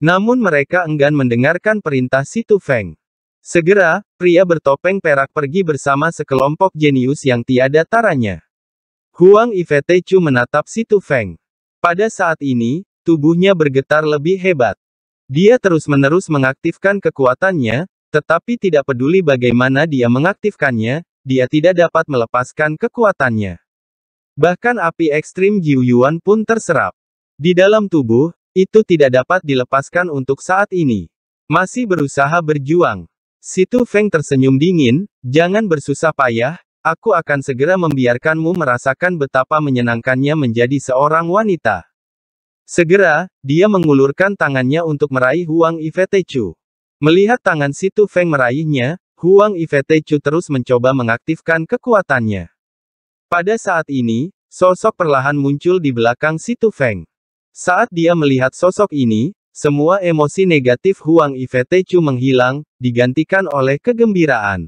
Namun mereka enggan mendengarkan perintah Situ Feng. Segera, pria bertopeng perak pergi bersama sekelompok jenius yang tiada taranya. Huang Chu menatap Situ Feng. Pada saat ini, tubuhnya bergetar lebih hebat. Dia terus-menerus mengaktifkan kekuatannya, tetapi tidak peduli bagaimana dia mengaktifkannya, dia tidak dapat melepaskan kekuatannya. Bahkan api ekstrim Jiu Yuan pun terserap. Di dalam tubuh, itu tidak dapat dilepaskan untuk saat ini. Masih berusaha berjuang. Situ Feng tersenyum dingin, jangan bersusah payah, aku akan segera membiarkanmu merasakan betapa menyenangkannya menjadi seorang wanita. Segera, dia mengulurkan tangannya untuk meraih Huang Ifetechu. Melihat tangan Situ Feng meraihnya, Huang Ifetechu terus mencoba mengaktifkan kekuatannya. Pada saat ini, sosok perlahan muncul di belakang Situ Feng. Saat dia melihat sosok ini, semua emosi negatif Huang Ifetechu menghilang, digantikan oleh kegembiraan.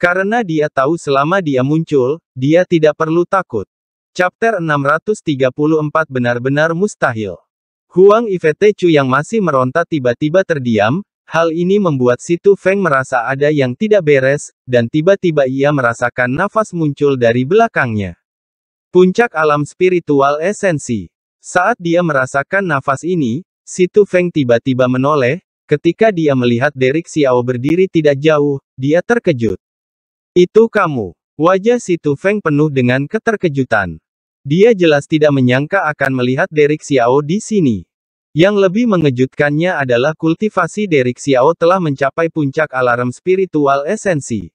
Karena dia tahu selama dia muncul, dia tidak perlu takut. Chapter 634 benar-benar mustahil. Huang Ifetechu yang masih meronta tiba-tiba terdiam, Hal ini membuat Situ Feng merasa ada yang tidak beres, dan tiba-tiba ia merasakan nafas muncul dari belakangnya. Puncak alam spiritual esensi. Saat dia merasakan nafas ini, Situ Feng tiba-tiba menoleh, ketika dia melihat Derek Xiao berdiri tidak jauh, dia terkejut. Itu kamu. Wajah Situ Feng penuh dengan keterkejutan. Dia jelas tidak menyangka akan melihat Derek Xiao di sini. Yang lebih mengejutkannya adalah kultivasi Derek Xiao telah mencapai puncak alarm spiritual esensi.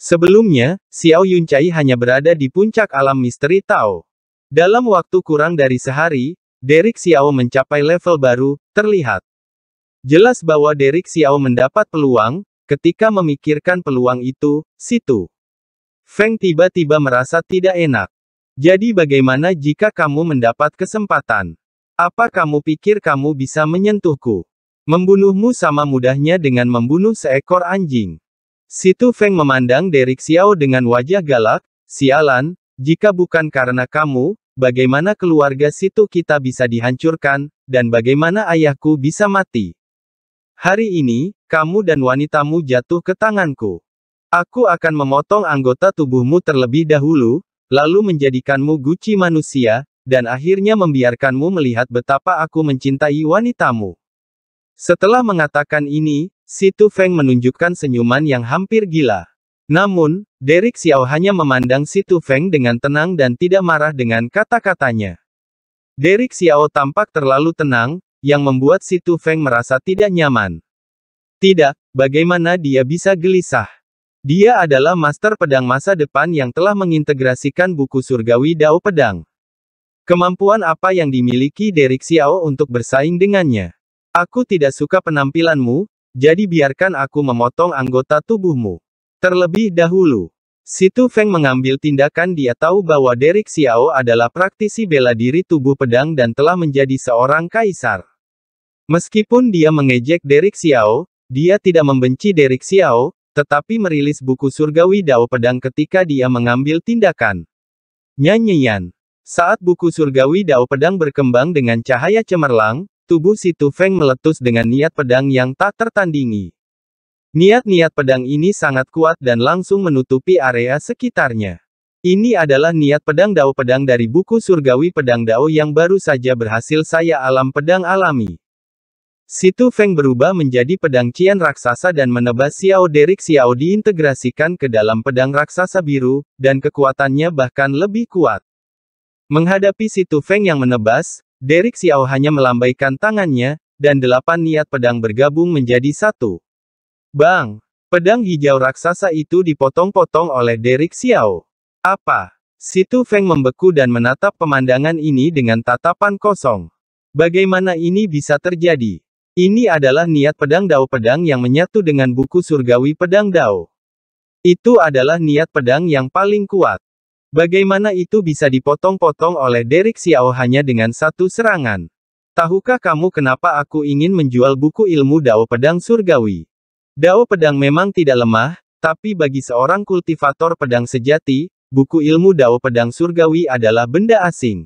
Sebelumnya, Xiao Yuncai hanya berada di puncak alam misteri Tao. Dalam waktu kurang dari sehari, Derek Xiao mencapai level baru, terlihat. Jelas bahwa Derek Xiao mendapat peluang, ketika memikirkan peluang itu, situ. Feng tiba-tiba merasa tidak enak. Jadi bagaimana jika kamu mendapat kesempatan? Apa kamu pikir kamu bisa menyentuhku? Membunuhmu sama mudahnya dengan membunuh seekor anjing. Situ Feng memandang Derek Xiao dengan wajah galak, sialan, jika bukan karena kamu, bagaimana keluarga situ kita bisa dihancurkan, dan bagaimana ayahku bisa mati. Hari ini, kamu dan wanitamu jatuh ke tanganku. Aku akan memotong anggota tubuhmu terlebih dahulu, lalu menjadikanmu guci manusia, dan akhirnya membiarkanmu melihat betapa aku mencintai wanitamu. Setelah mengatakan ini, Situ Feng menunjukkan senyuman yang hampir gila. Namun, Derek Xiao hanya memandang Situ Feng dengan tenang dan tidak marah dengan kata-katanya. Derek Xiao tampak terlalu tenang, yang membuat Situ Feng merasa tidak nyaman. Tidak, bagaimana dia bisa gelisah? Dia adalah master pedang masa depan yang telah mengintegrasikan buku surgawi Dao Pedang. Kemampuan apa yang dimiliki Derek Xiao untuk bersaing dengannya? Aku tidak suka penampilanmu, jadi biarkan aku memotong anggota tubuhmu. Terlebih dahulu, Situ Feng mengambil tindakan dia tahu bahwa Derek Xiao adalah praktisi bela diri tubuh pedang dan telah menjadi seorang kaisar. Meskipun dia mengejek Derek Xiao, dia tidak membenci Derek Xiao, tetapi merilis buku surgawi Dao Pedang ketika dia mengambil tindakan. Nyanyian saat buku surgawi Dao Pedang berkembang dengan cahaya cemerlang, tubuh Situ Feng meletus dengan niat pedang yang tak tertandingi. Niat-niat pedang ini sangat kuat dan langsung menutupi area sekitarnya. Ini adalah niat pedang Dao Pedang dari buku surgawi pedang Dao yang baru saja berhasil saya alam pedang alami. Situ Feng berubah menjadi pedang Cian raksasa dan menebas Xiao Derek Xiao diintegrasikan ke dalam pedang raksasa biru, dan kekuatannya bahkan lebih kuat. Menghadapi Situ Feng yang menebas, Derek Xiao hanya melambaikan tangannya, dan delapan niat pedang bergabung menjadi satu. Bang! Pedang hijau raksasa itu dipotong-potong oleh Derek Xiao. Apa? Situ Feng membeku dan menatap pemandangan ini dengan tatapan kosong. Bagaimana ini bisa terjadi? Ini adalah niat pedang Dao pedang yang menyatu dengan buku surgawi pedang Dao. Itu adalah niat pedang yang paling kuat. Bagaimana itu bisa dipotong-potong oleh Derek Xiao hanya dengan satu serangan? Tahukah kamu kenapa aku ingin menjual buku ilmu Dao Pedang Surgawi? Dao Pedang memang tidak lemah, tapi bagi seorang kultivator pedang sejati, buku ilmu Dao Pedang Surgawi adalah benda asing.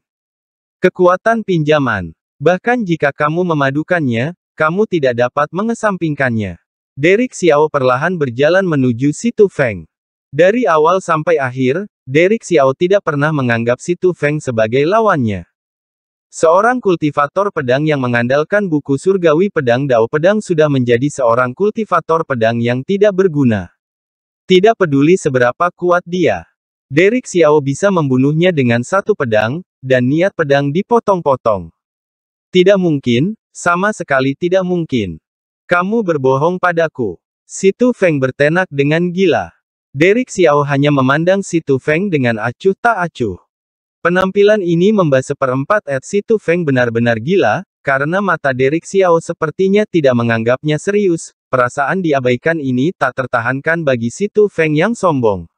Kekuatan pinjaman. Bahkan jika kamu memadukannya, kamu tidak dapat mengesampingkannya. Derek Xiao perlahan berjalan menuju situ Feng. Dari awal sampai akhir, Derek Xiao tidak pernah menganggap Situ Feng sebagai lawannya. Seorang kultivator pedang yang mengandalkan buku surgawi pedang Dao Pedang sudah menjadi seorang kultivator pedang yang tidak berguna. Tidak peduli seberapa kuat dia. Derek Xiao bisa membunuhnya dengan satu pedang, dan niat pedang dipotong-potong. Tidak mungkin, sama sekali tidak mungkin. Kamu berbohong padaku. Situ Feng bertenak dengan gila. Derek Xiao hanya memandang Situ Feng dengan acuh tak acuh. Penampilan ini membahas seperempat at Situ Feng benar-benar gila, karena mata Derek Xiao sepertinya tidak menganggapnya serius, perasaan diabaikan ini tak tertahankan bagi Situ Feng yang sombong.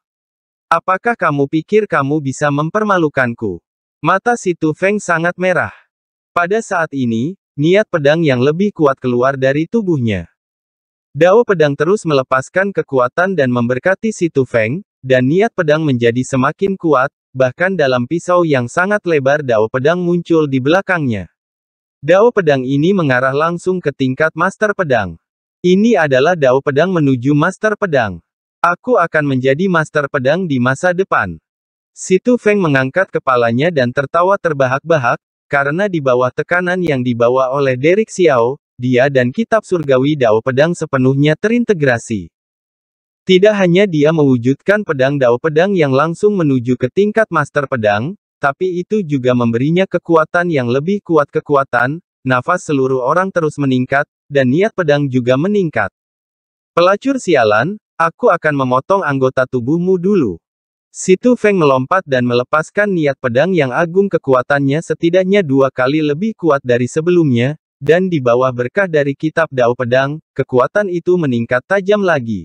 Apakah kamu pikir kamu bisa mempermalukanku? Mata Situ Feng sangat merah. Pada saat ini, niat pedang yang lebih kuat keluar dari tubuhnya. Dao pedang terus melepaskan kekuatan dan memberkati Situ Feng, dan niat pedang menjadi semakin kuat, bahkan dalam pisau yang sangat lebar Dao pedang muncul di belakangnya. Dao pedang ini mengarah langsung ke tingkat master pedang. Ini adalah Dao pedang menuju master pedang. Aku akan menjadi master pedang di masa depan. Situ Feng mengangkat kepalanya dan tertawa terbahak-bahak, karena di bawah tekanan yang dibawa oleh Derek Xiao, dia dan kitab surgawi Dao Pedang sepenuhnya terintegrasi. Tidak hanya dia mewujudkan pedang Dao Pedang yang langsung menuju ke tingkat master pedang, tapi itu juga memberinya kekuatan yang lebih kuat kekuatan, nafas seluruh orang terus meningkat, dan niat pedang juga meningkat. Pelacur sialan, aku akan memotong anggota tubuhmu dulu. Situ Feng melompat dan melepaskan niat pedang yang agung kekuatannya setidaknya dua kali lebih kuat dari sebelumnya, dan di bawah berkah dari kitab Dao Pedang, kekuatan itu meningkat tajam lagi.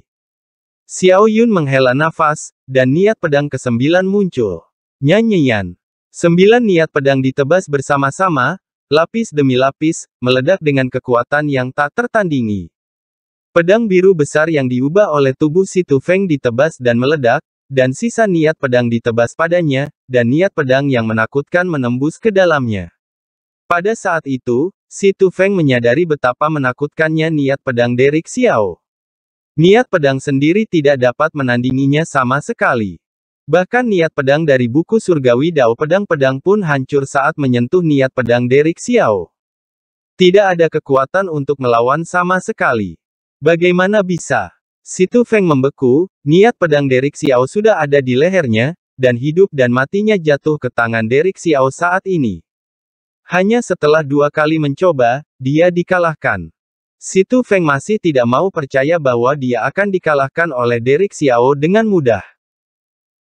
Xiao Yun menghela nafas, dan niat pedang ke kesembilan muncul. Nyanyian. Sembilan niat pedang ditebas bersama-sama, lapis demi lapis, meledak dengan kekuatan yang tak tertandingi. Pedang biru besar yang diubah oleh tubuh Si Tu Feng ditebas dan meledak, dan sisa niat pedang ditebas padanya, dan niat pedang yang menakutkan menembus ke dalamnya. Pada saat itu, si Tu Feng menyadari betapa menakutkannya niat pedang Derek Xiao. Niat pedang sendiri tidak dapat menandinginya sama sekali. Bahkan niat pedang dari buku surgawi Dao pedang-pedang pun hancur saat menyentuh niat pedang Derek Xiao. Tidak ada kekuatan untuk melawan sama sekali. Bagaimana bisa? Situ Feng membeku, niat pedang Derek Xiao sudah ada di lehernya, dan hidup dan matinya jatuh ke tangan Derek Xiao saat ini. Hanya setelah dua kali mencoba, dia dikalahkan. Situ Feng masih tidak mau percaya bahwa dia akan dikalahkan oleh Derek Xiao dengan mudah.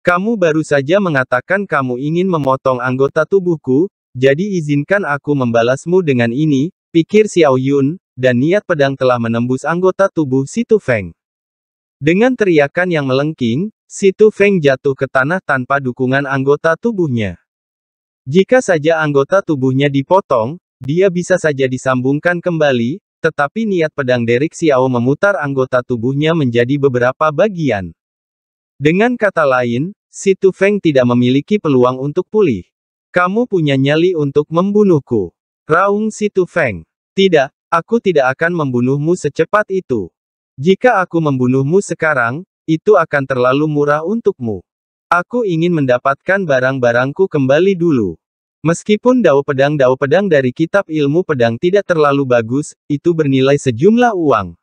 Kamu baru saja mengatakan kamu ingin memotong anggota tubuhku, jadi izinkan aku membalasmu dengan ini, pikir Xiao Yun, dan niat pedang telah menembus anggota tubuh Situ Feng. Dengan teriakan yang melengking, Situ Feng jatuh ke tanah tanpa dukungan anggota tubuhnya. Jika saja anggota tubuhnya dipotong, dia bisa saja disambungkan kembali, tetapi niat pedang Derek Xiao memutar anggota tubuhnya menjadi beberapa bagian. Dengan kata lain, Situ Feng tidak memiliki peluang untuk pulih. Kamu punya nyali untuk membunuhku. Raung Situ Feng. Tidak, aku tidak akan membunuhmu secepat itu. Jika aku membunuhmu sekarang, itu akan terlalu murah untukmu. Aku ingin mendapatkan barang-barangku kembali dulu. Meskipun dao pedang-dao pedang dari kitab ilmu pedang tidak terlalu bagus, itu bernilai sejumlah uang.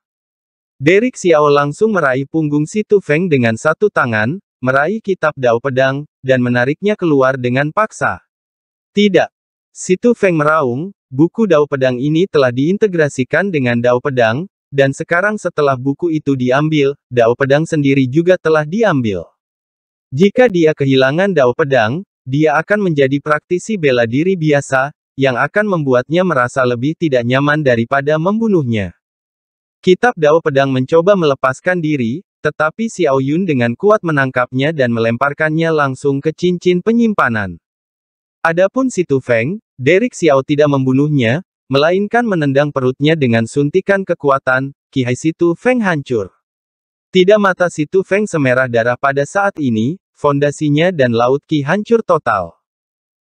Derek Xiao langsung meraih punggung Situ Feng dengan satu tangan, meraih kitab dao pedang, dan menariknya keluar dengan paksa. Tidak. Situ Feng meraung, buku dao pedang ini telah diintegrasikan dengan dao pedang, dan sekarang setelah buku itu diambil, dao pedang sendiri juga telah diambil. Jika dia kehilangan dao pedang, dia akan menjadi praktisi bela diri biasa, yang akan membuatnya merasa lebih tidak nyaman daripada membunuhnya. Kitab Dao Pedang mencoba melepaskan diri, tetapi Xiao Yun dengan kuat menangkapnya dan melemparkannya langsung ke cincin penyimpanan. Adapun Situ Feng, Derek Xiao tidak membunuhnya, melainkan menendang perutnya dengan suntikan kekuatan, Kihai Situ Feng hancur. Tidak mata situ Feng semerah darah pada saat ini, fondasinya dan Laut Ki hancur total.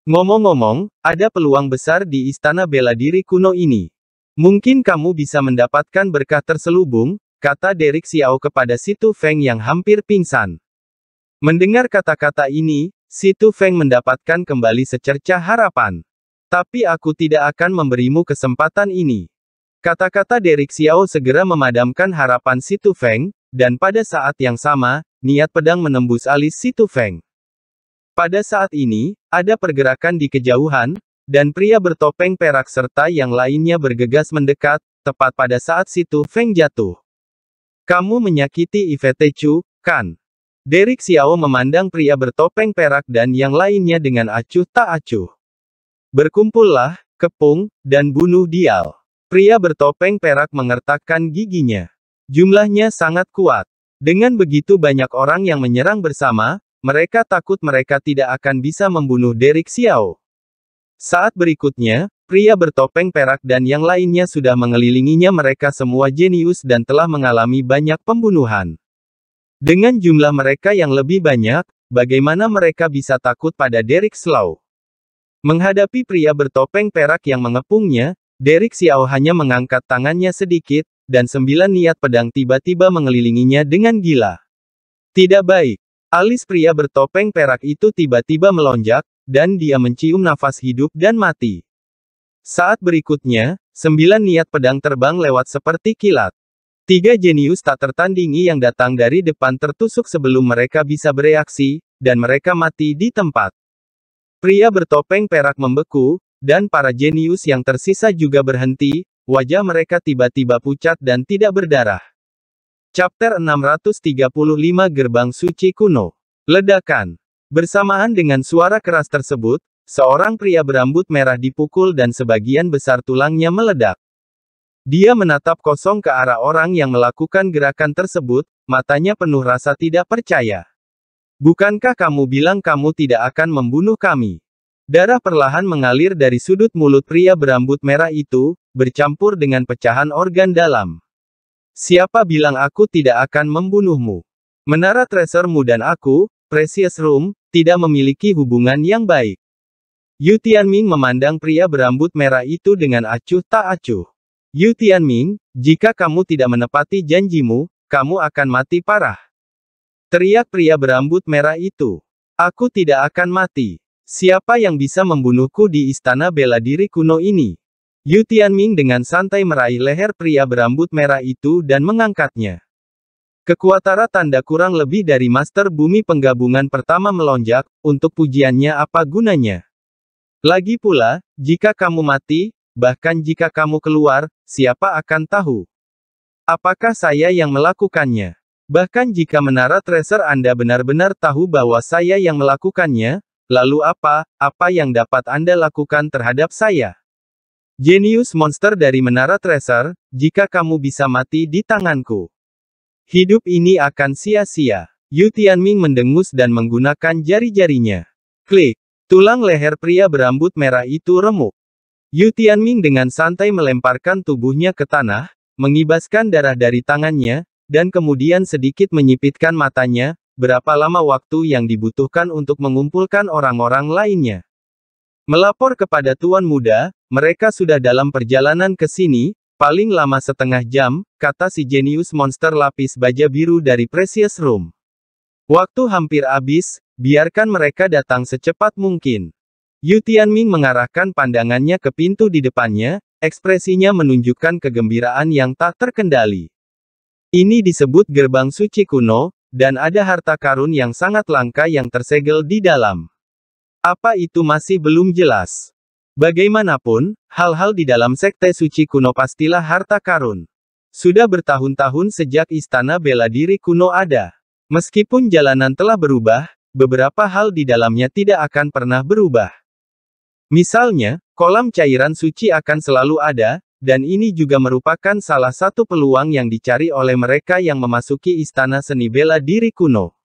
Ngomong-ngomong, ada peluang besar di istana bela diri kuno ini. Mungkin kamu bisa mendapatkan berkah terselubung, kata Derek Xiao kepada Situ Feng yang hampir pingsan. Mendengar kata-kata ini, Situ Feng mendapatkan kembali secerca harapan. Tapi aku tidak akan memberimu kesempatan ini. Kata-kata Derek Xiao segera memadamkan harapan Situ Feng, dan pada saat yang sama, niat pedang menembus alis Situ Feng. Pada saat ini, ada pergerakan di kejauhan, dan pria bertopeng perak serta yang lainnya bergegas mendekat, tepat pada saat Situ Feng jatuh. Kamu menyakiti Ivete Chu, kan? Derek Xiao memandang pria bertopeng perak dan yang lainnya dengan acuh tak acuh. Berkumpullah, kepung, dan bunuh dial. Pria bertopeng perak mengertakkan giginya. Jumlahnya sangat kuat. Dengan begitu banyak orang yang menyerang bersama, mereka takut mereka tidak akan bisa membunuh Derek Xiao. Saat berikutnya, pria bertopeng perak dan yang lainnya sudah mengelilinginya mereka semua jenius dan telah mengalami banyak pembunuhan. Dengan jumlah mereka yang lebih banyak, bagaimana mereka bisa takut pada Derek Slau? Menghadapi pria bertopeng perak yang mengepungnya, Derek Xiao hanya mengangkat tangannya sedikit, dan sembilan niat pedang tiba-tiba mengelilinginya dengan gila. Tidak baik. Alis pria bertopeng perak itu tiba-tiba melonjak, dan dia mencium nafas hidup dan mati. Saat berikutnya, sembilan niat pedang terbang lewat seperti kilat. Tiga jenius tak tertandingi yang datang dari depan tertusuk sebelum mereka bisa bereaksi, dan mereka mati di tempat. Pria bertopeng perak membeku, dan para jenius yang tersisa juga berhenti, Wajah mereka tiba-tiba pucat dan tidak berdarah. Chapter 635 Gerbang Suci Kuno. Ledakan. Bersamaan dengan suara keras tersebut, seorang pria berambut merah dipukul dan sebagian besar tulangnya meledak. Dia menatap kosong ke arah orang yang melakukan gerakan tersebut, matanya penuh rasa tidak percaya. Bukankah kamu bilang kamu tidak akan membunuh kami? Darah perlahan mengalir dari sudut mulut pria berambut merah itu, bercampur dengan pecahan organ dalam. Siapa bilang aku tidak akan membunuhmu? Menara tresermu dan aku, Precious Room, tidak memiliki hubungan yang baik. Yu Tianming memandang pria berambut merah itu dengan acuh tak acuh. Yu Tianming, jika kamu tidak menepati janjimu, kamu akan mati parah. Teriak pria berambut merah itu. Aku tidak akan mati. Siapa yang bisa membunuhku di istana bela diri kuno ini? Yu Tianming dengan santai meraih leher pria berambut merah itu dan mengangkatnya. Kekuatara tanda kurang lebih dari master bumi penggabungan pertama melonjak, untuk pujiannya apa gunanya? Lagi pula, jika kamu mati, bahkan jika kamu keluar, siapa akan tahu? Apakah saya yang melakukannya? Bahkan jika menara tracer Anda benar-benar tahu bahwa saya yang melakukannya, Lalu apa, apa yang dapat Anda lakukan terhadap saya? genius monster dari Menara Tracer, jika kamu bisa mati di tanganku. Hidup ini akan sia-sia. Yu Tianming mendengus dan menggunakan jari-jarinya. Klik. Tulang leher pria berambut merah itu remuk. Yu Tianming dengan santai melemparkan tubuhnya ke tanah, mengibaskan darah dari tangannya, dan kemudian sedikit menyipitkan matanya, berapa lama waktu yang dibutuhkan untuk mengumpulkan orang-orang lainnya. Melapor kepada Tuan Muda, mereka sudah dalam perjalanan ke sini, paling lama setengah jam, kata si jenius monster lapis baja biru dari Precious Room. Waktu hampir habis, biarkan mereka datang secepat mungkin. Yu Tianming mengarahkan pandangannya ke pintu di depannya, ekspresinya menunjukkan kegembiraan yang tak terkendali. Ini disebut gerbang suci kuno, dan ada harta karun yang sangat langka yang tersegel di dalam. Apa itu masih belum jelas. Bagaimanapun, hal-hal di dalam sekte suci kuno pastilah harta karun. Sudah bertahun-tahun sejak istana bela diri kuno ada. Meskipun jalanan telah berubah, beberapa hal di dalamnya tidak akan pernah berubah. Misalnya, kolam cairan suci akan selalu ada, dan ini juga merupakan salah satu peluang yang dicari oleh mereka yang memasuki istana seni bela diri kuno.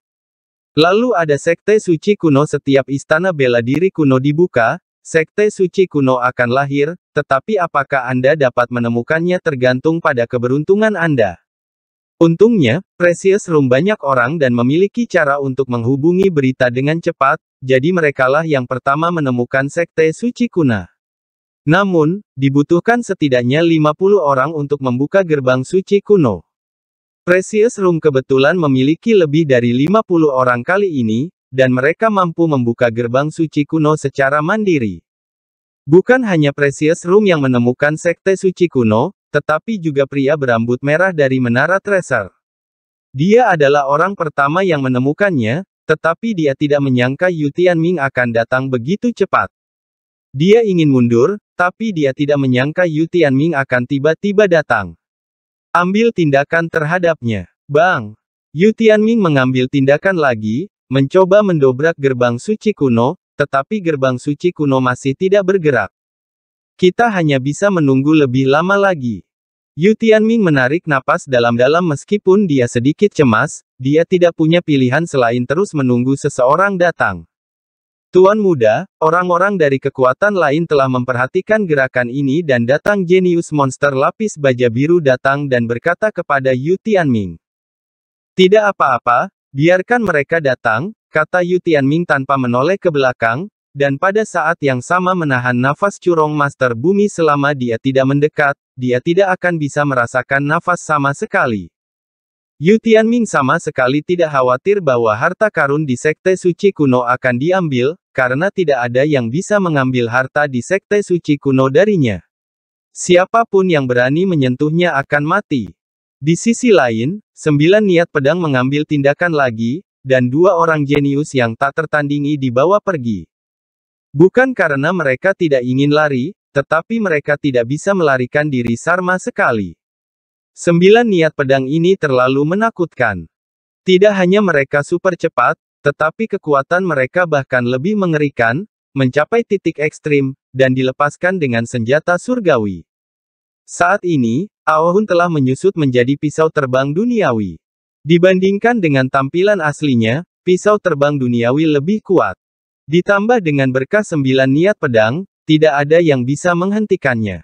Lalu ada sekte suci kuno setiap istana bela diri kuno dibuka, sekte suci kuno akan lahir, tetapi apakah Anda dapat menemukannya tergantung pada keberuntungan Anda. Untungnya, Precious Room banyak orang dan memiliki cara untuk menghubungi berita dengan cepat, jadi merekalah yang pertama menemukan sekte suci kuno. Namun, dibutuhkan setidaknya 50 orang untuk membuka gerbang suci kuno. Precious Room kebetulan memiliki lebih dari 50 orang kali ini, dan mereka mampu membuka gerbang suci kuno secara mandiri. Bukan hanya Precious Room yang menemukan sekte suci kuno, tetapi juga pria berambut merah dari Menara Tracer. Dia adalah orang pertama yang menemukannya, tetapi dia tidak menyangka Yu Tianming akan datang begitu cepat. Dia ingin mundur, tapi dia tidak menyangka Yu Tianming akan tiba-tiba datang. Ambil tindakan terhadapnya. Bang! Yu Tianming mengambil tindakan lagi, mencoba mendobrak gerbang suci kuno, tetapi gerbang suci kuno masih tidak bergerak. Kita hanya bisa menunggu lebih lama lagi. Yu Tianming menarik napas dalam-dalam meskipun dia sedikit cemas, dia tidak punya pilihan selain terus menunggu seseorang datang. Tuan muda, orang-orang dari kekuatan lain telah memperhatikan gerakan ini dan datang jenius monster lapis baja biru datang dan berkata kepada Yu Tianming. Tidak apa-apa, biarkan mereka datang, kata Yu Tianming tanpa menoleh ke belakang, dan pada saat yang sama menahan nafas curong master bumi selama dia tidak mendekat, dia tidak akan bisa merasakan nafas sama sekali. Yu Tianming sama sekali tidak khawatir bahwa harta karun di Sekte Suci Kuno akan diambil, karena tidak ada yang bisa mengambil harta di Sekte Suci Kuno darinya. Siapapun yang berani menyentuhnya akan mati. Di sisi lain, sembilan niat pedang mengambil tindakan lagi, dan dua orang jenius yang tak tertandingi dibawa pergi. Bukan karena mereka tidak ingin lari, tetapi mereka tidak bisa melarikan diri Sarma sekali. Sembilan niat pedang ini terlalu menakutkan. Tidak hanya mereka super cepat, tetapi kekuatan mereka bahkan lebih mengerikan, mencapai titik ekstrim, dan dilepaskan dengan senjata surgawi. Saat ini, Aohun telah menyusut menjadi pisau terbang duniawi. Dibandingkan dengan tampilan aslinya, pisau terbang duniawi lebih kuat. Ditambah dengan berkas sembilan niat pedang, tidak ada yang bisa menghentikannya.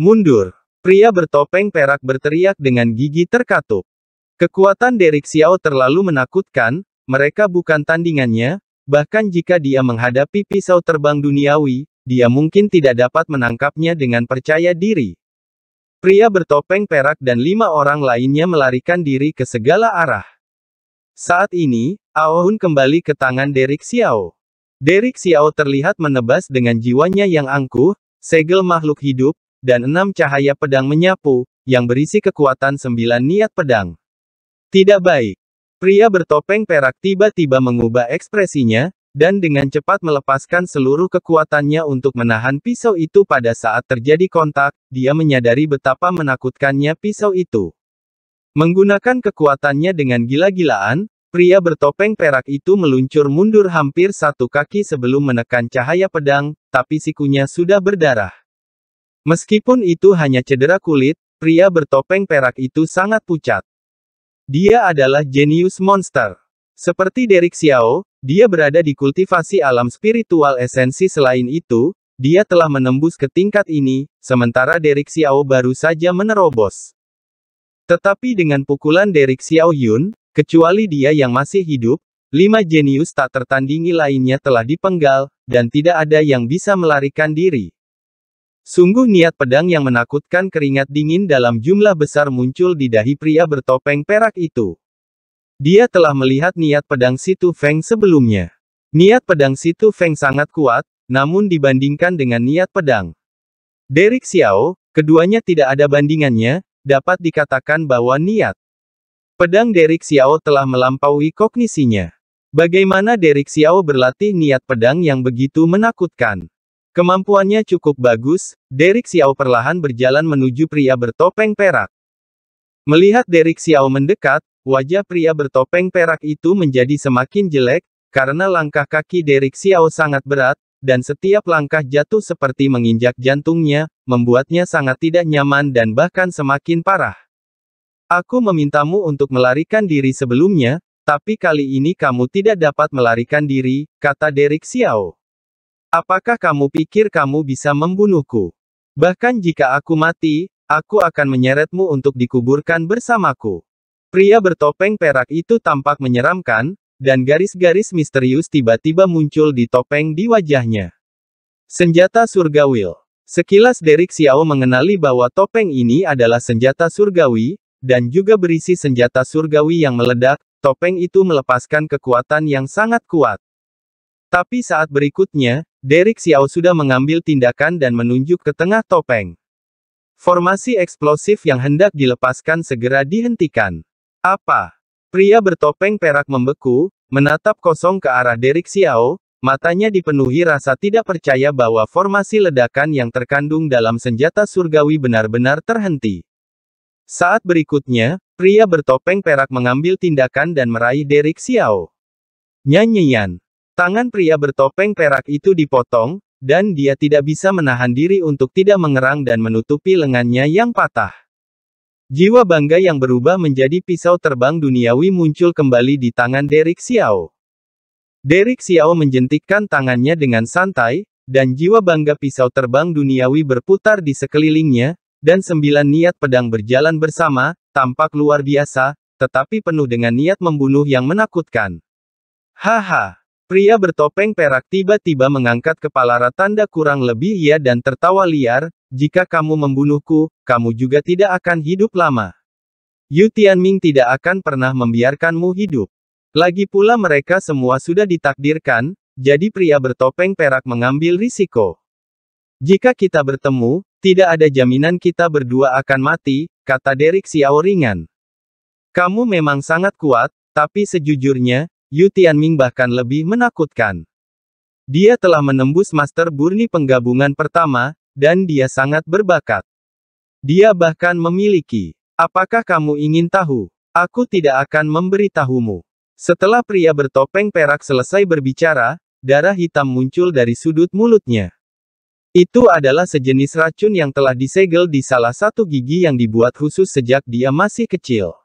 Mundur. Pria bertopeng perak berteriak dengan gigi terkatup. Kekuatan Derek Xiao terlalu menakutkan, mereka bukan tandingannya, bahkan jika dia menghadapi pisau terbang duniawi, dia mungkin tidak dapat menangkapnya dengan percaya diri. Pria bertopeng perak dan lima orang lainnya melarikan diri ke segala arah. Saat ini, Aohun kembali ke tangan Derek Xiao. Derek Xiao terlihat menebas dengan jiwanya yang angkuh, segel makhluk hidup, dan enam cahaya pedang menyapu, yang berisi kekuatan sembilan niat pedang. Tidak baik. Pria bertopeng perak tiba-tiba mengubah ekspresinya, dan dengan cepat melepaskan seluruh kekuatannya untuk menahan pisau itu pada saat terjadi kontak, dia menyadari betapa menakutkannya pisau itu. Menggunakan kekuatannya dengan gila-gilaan, pria bertopeng perak itu meluncur mundur hampir satu kaki sebelum menekan cahaya pedang, tapi sikunya sudah berdarah. Meskipun itu hanya cedera kulit, pria bertopeng perak itu sangat pucat. Dia adalah jenius monster. Seperti Derek Xiao, dia berada di kultivasi alam spiritual esensi selain itu, dia telah menembus ke tingkat ini, sementara Derek Xiao baru saja menerobos. Tetapi dengan pukulan Derek Xiao Yun, kecuali dia yang masih hidup, lima jenius tak tertandingi lainnya telah dipenggal, dan tidak ada yang bisa melarikan diri. Sungguh niat pedang yang menakutkan keringat dingin dalam jumlah besar muncul di dahi pria bertopeng perak itu. Dia telah melihat niat pedang Situ Feng sebelumnya. Niat pedang Situ Feng sangat kuat, namun dibandingkan dengan niat pedang. Derek Xiao, keduanya tidak ada bandingannya, dapat dikatakan bahwa niat pedang Derek Xiao telah melampaui kognisinya. Bagaimana Derek Xiao berlatih niat pedang yang begitu menakutkan? Kemampuannya cukup bagus, Derek Xiao perlahan berjalan menuju pria bertopeng perak. Melihat Derek Xiao mendekat, wajah pria bertopeng perak itu menjadi semakin jelek, karena langkah kaki Derek Xiao sangat berat, dan setiap langkah jatuh seperti menginjak jantungnya, membuatnya sangat tidak nyaman dan bahkan semakin parah. Aku memintamu untuk melarikan diri sebelumnya, tapi kali ini kamu tidak dapat melarikan diri, kata Derek Xiao. Apakah kamu pikir kamu bisa membunuhku? Bahkan jika aku mati, aku akan menyeretmu untuk dikuburkan bersamaku. Pria bertopeng perak itu tampak menyeramkan, dan garis-garis misterius tiba-tiba muncul di topeng di wajahnya. Senjata Surgawil Sekilas Derek Xiao mengenali bahwa topeng ini adalah senjata surgawi, dan juga berisi senjata surgawi yang meledak, topeng itu melepaskan kekuatan yang sangat kuat. Tapi saat berikutnya, Derek Xiao sudah mengambil tindakan dan menunjuk ke tengah topeng. Formasi eksplosif yang hendak dilepaskan segera dihentikan. Apa? Pria bertopeng perak membeku, menatap kosong ke arah Derek Xiao, matanya dipenuhi rasa tidak percaya bahwa formasi ledakan yang terkandung dalam senjata surgawi benar-benar terhenti. Saat berikutnya, pria bertopeng perak mengambil tindakan dan meraih Derek Xiao. Nyanyian, Tangan pria bertopeng perak itu dipotong, dan dia tidak bisa menahan diri untuk tidak mengerang dan menutupi lengannya yang patah. Jiwa bangga yang berubah menjadi pisau terbang duniawi muncul kembali di tangan Derek Xiao. Derek Xiao menjentikkan tangannya dengan santai, dan jiwa bangga pisau terbang duniawi berputar di sekelilingnya, dan sembilan niat pedang berjalan bersama, tampak luar biasa, tetapi penuh dengan niat membunuh yang menakutkan. Haha! Pria bertopeng perak tiba-tiba mengangkat kepala Ratanda kurang lebih ia dan tertawa liar, jika kamu membunuhku, kamu juga tidak akan hidup lama. Yu Tianming tidak akan pernah membiarkanmu hidup. Lagi pula mereka semua sudah ditakdirkan, jadi pria bertopeng perak mengambil risiko. Jika kita bertemu, tidak ada jaminan kita berdua akan mati, kata Derek Xiao ringan. Kamu memang sangat kuat, tapi sejujurnya, Yu Tianming bahkan lebih menakutkan. Dia telah menembus master burni penggabungan pertama, dan dia sangat berbakat. Dia bahkan memiliki. Apakah kamu ingin tahu? Aku tidak akan memberitahumu. Setelah pria bertopeng perak selesai berbicara, darah hitam muncul dari sudut mulutnya. Itu adalah sejenis racun yang telah disegel di salah satu gigi yang dibuat khusus sejak dia masih kecil.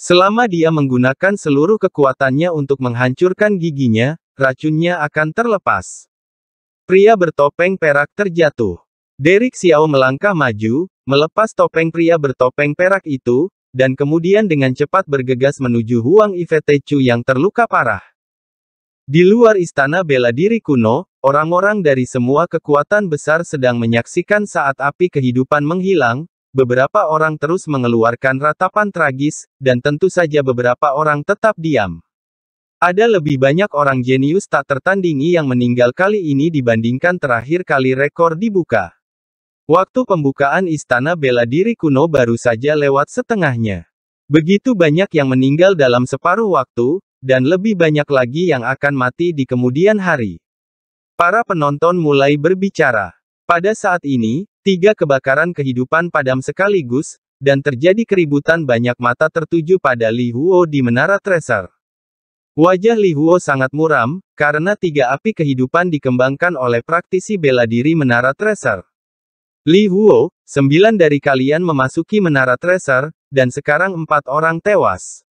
Selama dia menggunakan seluruh kekuatannya untuk menghancurkan giginya, racunnya akan terlepas. Pria bertopeng perak terjatuh. Derek Xiao melangkah maju, melepas topeng pria bertopeng perak itu, dan kemudian dengan cepat bergegas menuju Huang Ifetechu yang terluka parah. Di luar istana bela diri kuno, orang-orang dari semua kekuatan besar sedang menyaksikan saat api kehidupan menghilang, Beberapa orang terus mengeluarkan ratapan tragis, dan tentu saja beberapa orang tetap diam. Ada lebih banyak orang jenius tak tertandingi yang meninggal kali ini dibandingkan terakhir kali rekor dibuka. Waktu pembukaan Istana Bela Diri kuno baru saja lewat setengahnya. Begitu banyak yang meninggal dalam separuh waktu, dan lebih banyak lagi yang akan mati di kemudian hari. Para penonton mulai berbicara. Pada saat ini, Tiga kebakaran kehidupan padam sekaligus, dan terjadi keributan banyak mata tertuju pada Li Huo di Menara Tracer. Wajah Li Huo sangat muram, karena tiga api kehidupan dikembangkan oleh praktisi bela diri Menara Tracer. Li Huo, sembilan dari kalian memasuki Menara Tracer, dan sekarang empat orang tewas.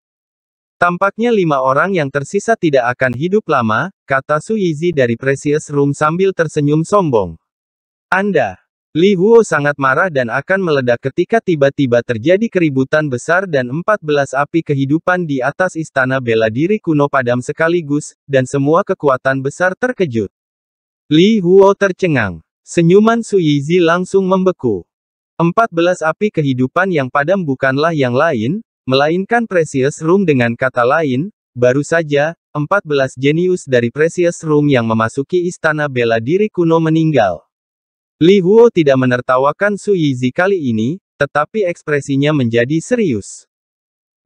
Tampaknya lima orang yang tersisa tidak akan hidup lama, kata Su Yizi dari Precious Room sambil tersenyum sombong. Anda, Li Huo sangat marah dan akan meledak ketika tiba-tiba terjadi keributan besar dan 14 api kehidupan di atas istana bela diri kuno padam sekaligus, dan semua kekuatan besar terkejut. Li Huo tercengang. Senyuman Su Yizi langsung membeku. 14 api kehidupan yang padam bukanlah yang lain, melainkan Precious Room dengan kata lain, baru saja, 14 jenius dari Precious Room yang memasuki istana bela diri kuno meninggal. Li Huo tidak menertawakan Su Yizi kali ini, tetapi ekspresinya menjadi serius.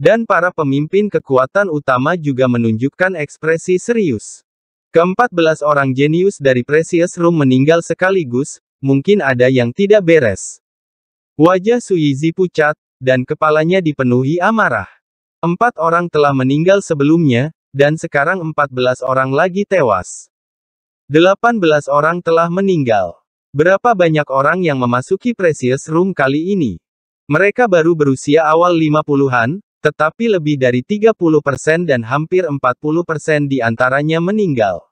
Dan para pemimpin kekuatan utama juga menunjukkan ekspresi serius. Keempat belas orang jenius dari Precious Room meninggal sekaligus, mungkin ada yang tidak beres. Wajah Su Suizi pucat, dan kepalanya dipenuhi amarah. Empat orang telah meninggal sebelumnya, dan sekarang empat belas orang lagi tewas. Delapan belas orang telah meninggal. Berapa banyak orang yang memasuki Precious Room kali ini? Mereka baru berusia awal 50-an, tetapi lebih dari 30% dan hampir 40% di antaranya meninggal.